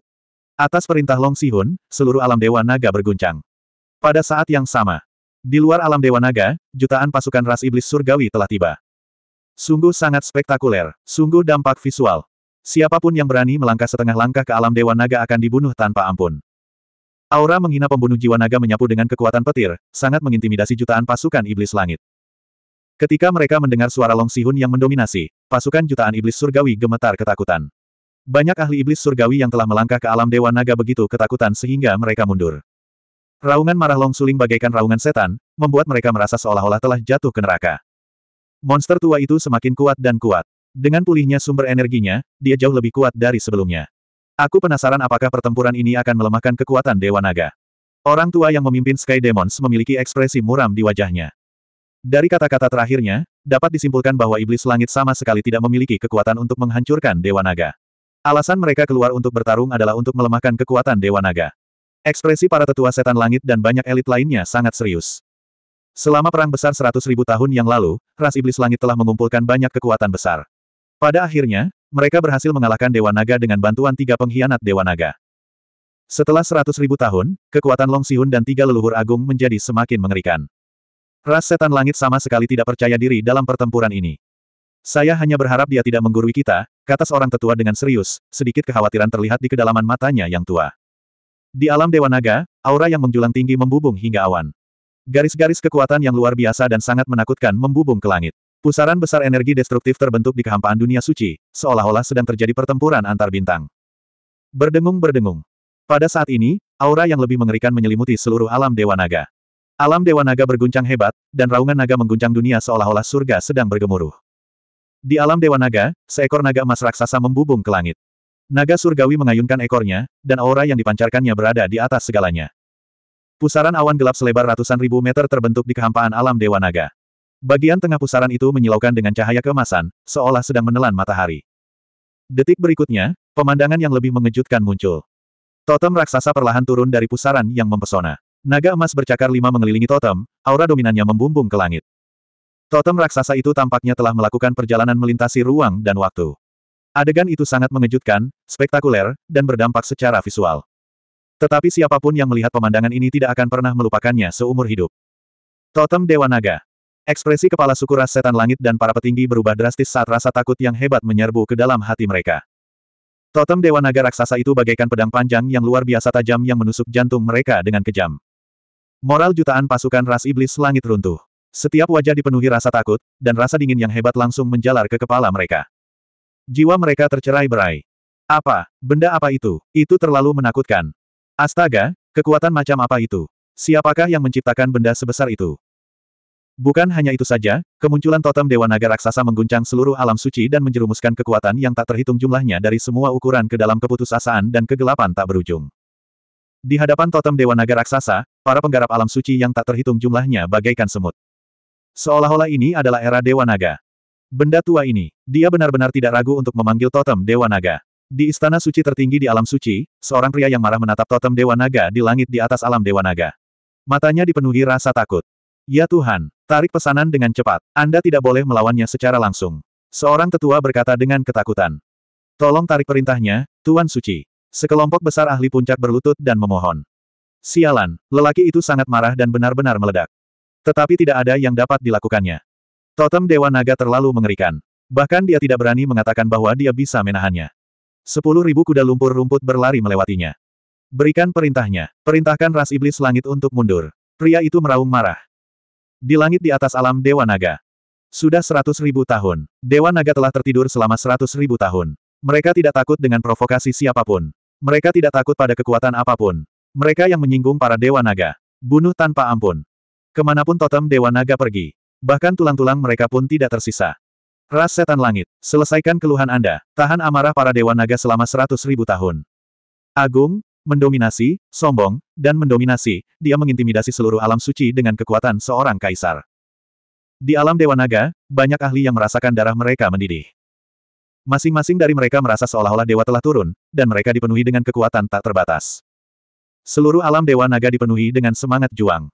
Atas perintah Long Sihun, seluruh alam dewa naga berguncang. Pada saat yang sama, di luar alam dewa naga, jutaan pasukan ras iblis surgawi telah tiba. Sungguh sangat spektakuler, sungguh dampak visual. Siapapun yang berani melangkah setengah langkah ke alam dewa naga akan dibunuh tanpa ampun. Aura menghina pembunuh jiwa naga menyapu dengan kekuatan petir, sangat mengintimidasi jutaan pasukan iblis langit. Ketika mereka mendengar suara Long Sihun yang mendominasi, pasukan jutaan iblis surgawi gemetar ketakutan. Banyak ahli iblis surgawi yang telah melangkah ke alam dewa naga begitu ketakutan sehingga mereka mundur. Raungan marah Long Suling bagaikan raungan setan, membuat mereka merasa seolah-olah telah jatuh ke neraka. Monster tua itu semakin kuat dan kuat. Dengan pulihnya sumber energinya, dia jauh lebih kuat dari sebelumnya. Aku penasaran apakah pertempuran ini akan melemahkan kekuatan Dewa Naga. Orang tua yang memimpin Sky Demons memiliki ekspresi muram di wajahnya. Dari kata-kata terakhirnya, dapat disimpulkan bahwa iblis langit sama sekali tidak memiliki kekuatan untuk menghancurkan Dewa Naga. Alasan mereka keluar untuk bertarung adalah untuk melemahkan kekuatan Dewa Naga. Ekspresi para tetua setan langit dan banyak elit lainnya sangat serius. Selama perang besar 100.000 tahun yang lalu, ras iblis langit telah mengumpulkan banyak kekuatan besar. Pada akhirnya, mereka berhasil mengalahkan Dewa Naga dengan bantuan tiga pengkhianat Dewa Naga. Setelah seratus ribu tahun, kekuatan Long Sihun dan tiga leluhur agung menjadi semakin mengerikan. Ras setan langit sama sekali tidak percaya diri dalam pertempuran ini. Saya hanya berharap dia tidak menggurui kita, kata seorang tetua dengan serius, sedikit kekhawatiran terlihat di kedalaman matanya yang tua. Di alam Dewa Naga, aura yang menjulang tinggi membubung hingga awan. Garis-garis kekuatan yang luar biasa dan sangat menakutkan membubung ke langit. Pusaran besar energi destruktif terbentuk di kehampaan dunia suci, seolah-olah sedang terjadi pertempuran antar bintang. Berdengung-berdengung. Pada saat ini, aura yang lebih mengerikan menyelimuti seluruh alam Dewa Naga. Alam Dewa Naga berguncang hebat, dan raungan naga mengguncang dunia seolah-olah surga sedang bergemuruh. Di alam Dewa Naga, seekor naga emas raksasa membubung ke langit. Naga surgawi mengayunkan ekornya, dan aura yang dipancarkannya berada di atas segalanya. Pusaran awan gelap selebar ratusan ribu meter terbentuk di kehampaan alam Dewa Naga. Bagian tengah pusaran itu menyilaukan dengan cahaya keemasan, seolah sedang menelan matahari. Detik berikutnya, pemandangan yang lebih mengejutkan muncul. Totem raksasa perlahan turun dari pusaran yang mempesona. Naga emas bercakar lima mengelilingi totem, aura dominannya membumbung ke langit. Totem raksasa itu tampaknya telah melakukan perjalanan melintasi ruang dan waktu. Adegan itu sangat mengejutkan, spektakuler, dan berdampak secara visual. Tetapi siapapun yang melihat pemandangan ini tidak akan pernah melupakannya seumur hidup. Totem Dewa Naga Ekspresi kepala suku ras setan langit dan para petinggi berubah drastis saat rasa takut yang hebat menyerbu ke dalam hati mereka. Totem Dewa Naga Raksasa itu bagaikan pedang panjang yang luar biasa tajam yang menusuk jantung mereka dengan kejam. Moral jutaan pasukan ras iblis langit runtuh. Setiap wajah dipenuhi rasa takut, dan rasa dingin yang hebat langsung menjalar ke kepala mereka. Jiwa mereka tercerai berai. Apa? Benda apa itu? Itu terlalu menakutkan. Astaga, kekuatan macam apa itu? Siapakah yang menciptakan benda sebesar itu? Bukan hanya itu saja, kemunculan totem Dewa Naga Raksasa mengguncang seluruh alam suci dan menjerumuskan kekuatan yang tak terhitung jumlahnya dari semua ukuran ke dalam keputusasaan dan kegelapan tak berujung. Di hadapan totem Dewa Naga Raksasa, para penggarap alam suci yang tak terhitung jumlahnya bagaikan semut. Seolah-olah ini adalah era Dewa Naga. Benda tua ini, dia benar-benar tidak ragu untuk memanggil totem Dewa Naga. Di istana suci tertinggi di alam suci, seorang pria yang marah menatap totem Dewa Naga di langit di atas alam Dewa Naga. Matanya dipenuhi rasa takut. Ya Tuhan, Tarik pesanan dengan cepat. Anda tidak boleh melawannya secara langsung. Seorang tetua berkata dengan ketakutan. Tolong tarik perintahnya, Tuan Suci. Sekelompok besar ahli puncak berlutut dan memohon. Sialan, lelaki itu sangat marah dan benar-benar meledak. Tetapi tidak ada yang dapat dilakukannya. Totem Dewa Naga terlalu mengerikan. Bahkan dia tidak berani mengatakan bahwa dia bisa menahannya. Sepuluh ribu kuda lumpur rumput berlari melewatinya. Berikan perintahnya. Perintahkan ras iblis langit untuk mundur. Pria itu meraung marah. Di langit di atas alam Dewa Naga. Sudah seratus ribu tahun, Dewa Naga telah tertidur selama seratus ribu tahun. Mereka tidak takut dengan provokasi siapapun. Mereka tidak takut pada kekuatan apapun. Mereka yang menyinggung para Dewa Naga. Bunuh tanpa ampun. Kemanapun totem Dewa Naga pergi. Bahkan tulang-tulang mereka pun tidak tersisa. Ras setan langit, selesaikan keluhan Anda, tahan amarah para Dewa Naga selama seratus ribu tahun. Agung, mendominasi, sombong, dan mendominasi, dia mengintimidasi seluruh alam suci dengan kekuatan seorang kaisar. Di alam Dewa Naga, banyak ahli yang merasakan darah mereka mendidih. Masing-masing dari mereka merasa seolah-olah dewa telah turun, dan mereka dipenuhi dengan kekuatan tak terbatas. Seluruh alam Dewa Naga dipenuhi dengan semangat juang.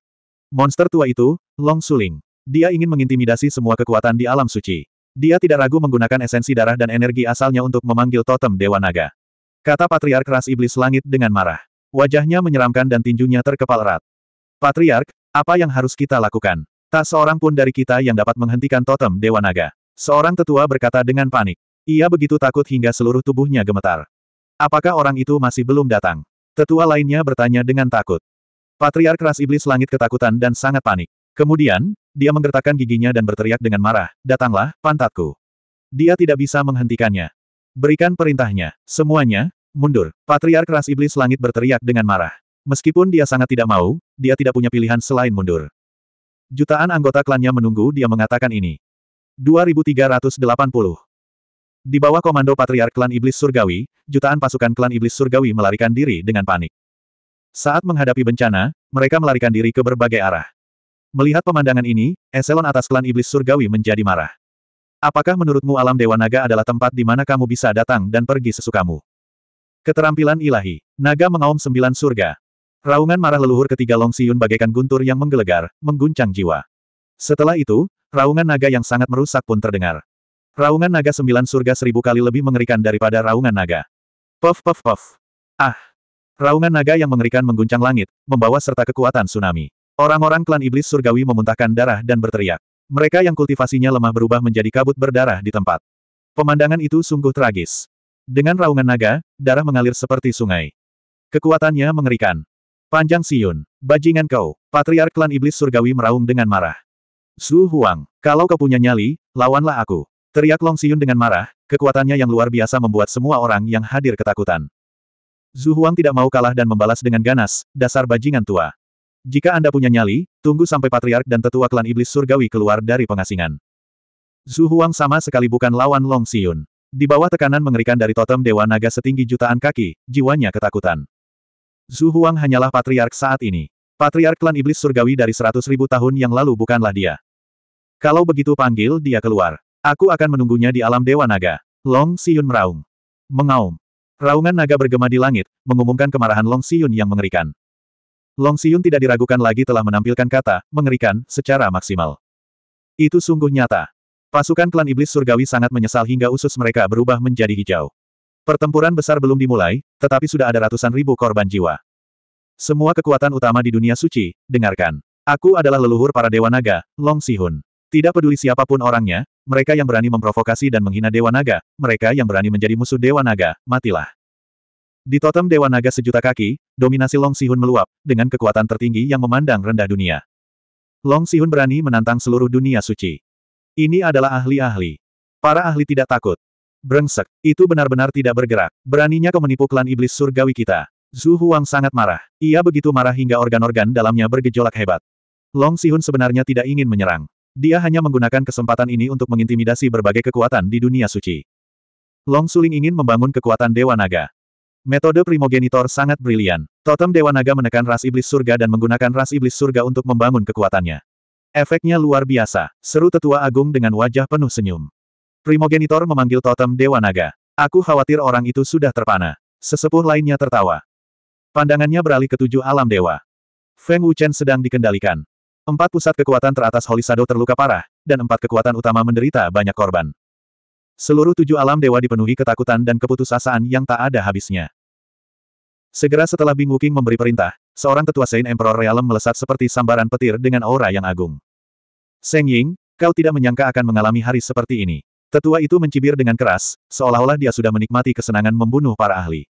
Monster tua itu, Long Suling. Dia ingin mengintimidasi semua kekuatan di alam suci. Dia tidak ragu menggunakan esensi darah dan energi asalnya untuk memanggil totem Dewa Naga. Kata Patriark Ras Iblis Langit dengan marah. Wajahnya menyeramkan dan tinjunya terkepal erat. Patriark, apa yang harus kita lakukan? Tak seorang pun dari kita yang dapat menghentikan totem Dewa Naga. Seorang tetua berkata dengan panik. Ia begitu takut hingga seluruh tubuhnya gemetar. Apakah orang itu masih belum datang? Tetua lainnya bertanya dengan takut. Patriark Ras Iblis Langit ketakutan dan sangat panik. Kemudian, dia menggertakkan giginya dan berteriak dengan marah, datanglah, pantatku. Dia tidak bisa menghentikannya. Berikan perintahnya. Semuanya, Mundur. Patriark Ras Iblis Langit berteriak dengan marah. Meskipun dia sangat tidak mau, dia tidak punya pilihan selain mundur. Jutaan anggota klannya menunggu dia mengatakan ini. 2380. Di bawah komando Patriark Klan Iblis Surgawi, jutaan pasukan Klan Iblis Surgawi melarikan diri dengan panik. Saat menghadapi bencana, mereka melarikan diri ke berbagai arah. Melihat pemandangan ini, eselon atas Klan Iblis Surgawi menjadi marah. Apakah menurutmu alam Dewa Naga adalah tempat di mana kamu bisa datang dan pergi sesukamu? Keterampilan ilahi. Naga mengaum sembilan surga. Raungan marah leluhur ketiga Long Siyun bagaikan guntur yang menggelegar, mengguncang jiwa. Setelah itu, raungan naga yang sangat merusak pun terdengar. Raungan naga sembilan surga seribu kali lebih mengerikan daripada raungan naga. Puff puff puff. Ah! Raungan naga yang mengerikan mengguncang langit, membawa serta kekuatan tsunami. Orang-orang klan iblis surgawi memuntahkan darah dan berteriak. Mereka yang kultivasinya lemah berubah menjadi kabut berdarah di tempat. Pemandangan itu sungguh tragis. Dengan raungan naga, darah mengalir seperti sungai. Kekuatannya mengerikan. Panjang Siun, bajingan kau, patriark klan iblis surgawi meraung dengan marah. Su Huang, kalau kau punya nyali, lawanlah aku. Teriak Long Siun dengan marah, kekuatannya yang luar biasa membuat semua orang yang hadir ketakutan. Zhu Huang tidak mau kalah dan membalas dengan ganas, dasar bajingan tua. Jika Anda punya nyali, tunggu sampai patriark dan tetua klan iblis surgawi keluar dari pengasingan. Zhu Huang sama sekali bukan lawan Long Siyun. Di bawah tekanan mengerikan dari totem Dewa Naga setinggi jutaan kaki, jiwanya ketakutan. Zhu Huang hanyalah patriark saat ini. Patriark klan iblis surgawi dari seratus ribu tahun yang lalu bukanlah dia. Kalau begitu panggil dia keluar. Aku akan menunggunya di alam Dewa Naga. Long Siyun meraung. Mengaum. Raungan naga bergema di langit, mengumumkan kemarahan Long Siyun yang mengerikan. Long Siyun tidak diragukan lagi telah menampilkan kata, mengerikan, secara maksimal. Itu sungguh nyata. Pasukan klan iblis surgawi sangat menyesal hingga usus mereka berubah menjadi hijau. Pertempuran besar belum dimulai, tetapi sudah ada ratusan ribu korban jiwa. Semua kekuatan utama di dunia suci, dengarkan. Aku adalah leluhur para dewa naga, Long Sihun. Tidak peduli siapapun orangnya, mereka yang berani memprovokasi dan menghina dewa naga, mereka yang berani menjadi musuh dewa naga, matilah. Di totem dewa naga sejuta kaki, dominasi Long Sihun meluap, dengan kekuatan tertinggi yang memandang rendah dunia. Long Sihun berani menantang seluruh dunia suci. Ini adalah ahli-ahli. Para ahli tidak takut. Brengsek, itu benar-benar tidak bergerak. Beraninya kau menipu klan iblis surgawi kita. Zhu Huang sangat marah. Ia begitu marah hingga organ-organ dalamnya bergejolak hebat. Long Sihun sebenarnya tidak ingin menyerang. Dia hanya menggunakan kesempatan ini untuk mengintimidasi berbagai kekuatan di dunia suci. Long Suling ingin membangun kekuatan Dewa Naga. Metode primogenitor sangat brilian. Totem Dewa Naga menekan ras iblis surga dan menggunakan ras iblis surga untuk membangun kekuatannya. Efeknya luar biasa, seru tetua agung dengan wajah penuh senyum. Primogenitor memanggil totem Dewa Naga. Aku khawatir orang itu sudah terpana. Sesepuh lainnya tertawa. Pandangannya beralih ke tujuh alam dewa. Feng Wuchen sedang dikendalikan. Empat pusat kekuatan teratas Holy Shadow terluka parah, dan empat kekuatan utama menderita banyak korban. Seluruh tujuh alam dewa dipenuhi ketakutan dan keputusasaan yang tak ada habisnya. Segera setelah Bing Wuking memberi perintah, seorang ketua Saint Emperor Realem melesat seperti sambaran petir dengan aura yang agung. Seng Ying, kau tidak menyangka akan mengalami hari seperti ini. Tetua itu mencibir dengan keras, seolah-olah dia sudah menikmati kesenangan membunuh para ahli.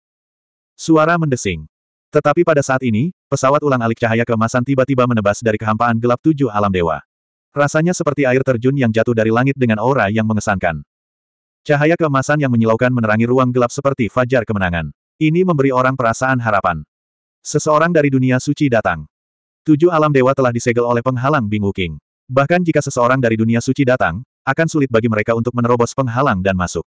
Suara mendesing. Tetapi pada saat ini, pesawat ulang alik cahaya kemasan tiba-tiba menebas dari kehampaan gelap tujuh alam dewa. Rasanya seperti air terjun yang jatuh dari langit dengan aura yang mengesankan. Cahaya kemasan yang menyilaukan menerangi ruang gelap seperti fajar kemenangan. Ini memberi orang perasaan harapan. Seseorang dari dunia suci datang. Tujuh alam dewa telah disegel oleh penghalang Wu King. Bahkan jika seseorang dari dunia suci datang, akan sulit bagi mereka untuk menerobos penghalang dan masuk.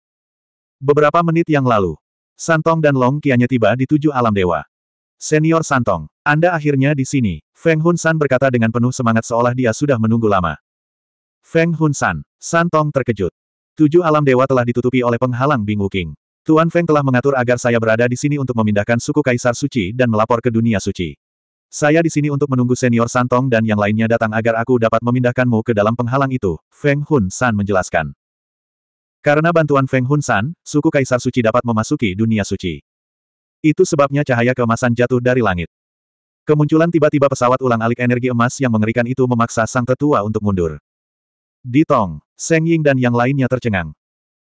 Beberapa menit yang lalu, Santong dan Long Qianya tiba di tujuh alam dewa. Senior Santong, Anda akhirnya di sini, Feng Hun San berkata dengan penuh semangat seolah dia sudah menunggu lama. Feng Hun San, Santong terkejut. Tujuh alam dewa telah ditutupi oleh penghalang Wu King. Tuan Feng telah mengatur agar saya berada di sini untuk memindahkan suku Kaisar Suci dan melapor ke dunia suci. Saya di sini untuk menunggu senior Santong dan yang lainnya datang agar aku dapat memindahkanmu ke dalam penghalang itu, Feng Hun San menjelaskan. Karena bantuan Feng Hun San, suku Kaisar Suci dapat memasuki dunia suci. Itu sebabnya cahaya keemasan jatuh dari langit. Kemunculan tiba-tiba pesawat ulang-alik energi emas yang mengerikan itu memaksa sang tetua untuk mundur. Di Tong, Seng Ying dan yang lainnya tercengang.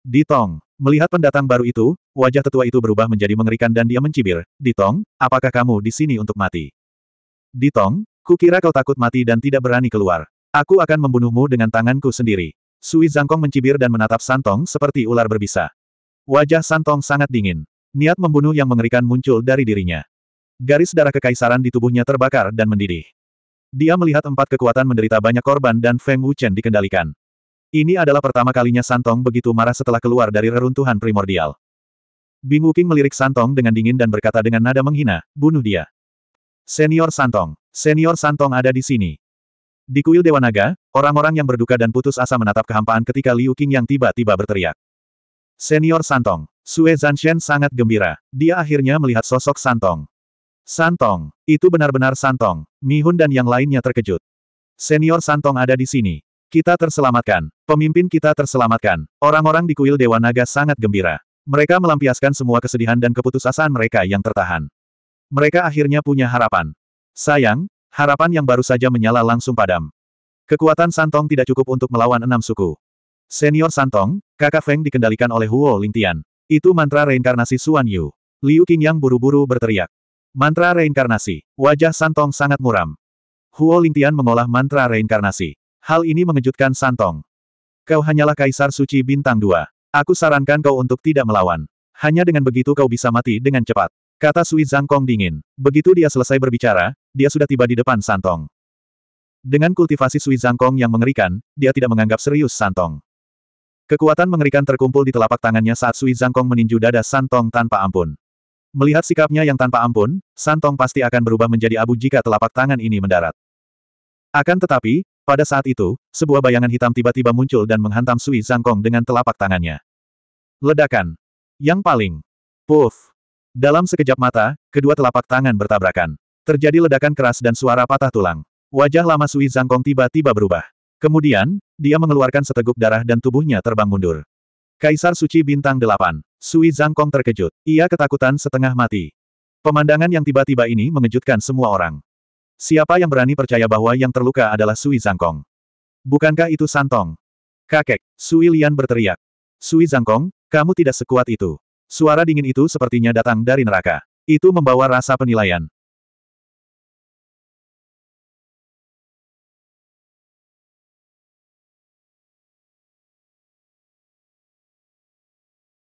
Di Tong, Melihat pendatang baru itu, wajah tetua itu berubah menjadi mengerikan dan dia mencibir, Ditong, apakah kamu di sini untuk mati? Ditong, kukira kau takut mati dan tidak berani keluar. Aku akan membunuhmu dengan tanganku sendiri. Sui Zangkong mencibir dan menatap Santong seperti ular berbisa. Wajah Santong sangat dingin. Niat membunuh yang mengerikan muncul dari dirinya. Garis darah kekaisaran di tubuhnya terbakar dan mendidih. Dia melihat empat kekuatan menderita banyak korban dan Feng Wuchen dikendalikan. Ini adalah pertama kalinya Santong begitu marah setelah keluar dari reruntuhan primordial. Bing Wuking melirik Santong dengan dingin dan berkata dengan nada menghina, bunuh dia. Senior Santong, Senior Santong ada di sini. Di kuil Dewa Naga, orang-orang yang berduka dan putus asa menatap kehampaan ketika Liu Qing yang tiba-tiba berteriak. Senior Santong, Sue Zanshen sangat gembira. Dia akhirnya melihat sosok Santong. Santong, itu benar-benar Santong. Mi Hun dan yang lainnya terkejut. Senior Santong ada di sini. Kita terselamatkan. Pemimpin kita terselamatkan. Orang-orang di kuil Dewa Naga sangat gembira. Mereka melampiaskan semua kesedihan dan keputusasaan mereka yang tertahan. Mereka akhirnya punya harapan. Sayang, harapan yang baru saja menyala langsung padam. Kekuatan Santong tidak cukup untuk melawan enam suku. Senior Santong, kakak Feng dikendalikan oleh Huo Lingtian. Itu mantra reinkarnasi Suan Yu. Liu yang buru-buru berteriak. Mantra reinkarnasi. Wajah Santong sangat muram. Huo Lingtian mengolah mantra reinkarnasi. Hal ini mengejutkan Santong. Kau hanyalah kaisar suci bintang dua. Aku sarankan kau untuk tidak melawan. Hanya dengan begitu kau bisa mati dengan cepat. Kata Sui Zhangkong dingin. Begitu dia selesai berbicara, dia sudah tiba di depan Santong. Dengan kultivasi Sui Zhangkong yang mengerikan, dia tidak menganggap serius Santong. Kekuatan mengerikan terkumpul di telapak tangannya saat Sui Zhangkong meninju dada Santong tanpa ampun. Melihat sikapnya yang tanpa ampun, Santong pasti akan berubah menjadi abu jika telapak tangan ini mendarat. Akan tetapi, pada saat itu, sebuah bayangan hitam tiba-tiba muncul dan menghantam Sui Zangkong dengan telapak tangannya. Ledakan. Yang paling. Puff. Dalam sekejap mata, kedua telapak tangan bertabrakan. Terjadi ledakan keras dan suara patah tulang. Wajah lama Sui Zangkong tiba-tiba berubah. Kemudian, dia mengeluarkan seteguk darah dan tubuhnya terbang mundur. Kaisar Suci Bintang 8. Sui Zangkong terkejut. Ia ketakutan setengah mati. Pemandangan yang tiba-tiba ini mengejutkan semua orang. Siapa yang berani percaya bahwa yang terluka adalah Sui Zangkong? Bukankah itu Santong? Kakek, Sui Lian berteriak. Sui Zangkong, kamu tidak sekuat itu. Suara dingin itu sepertinya datang dari neraka. Itu membawa rasa penilaian.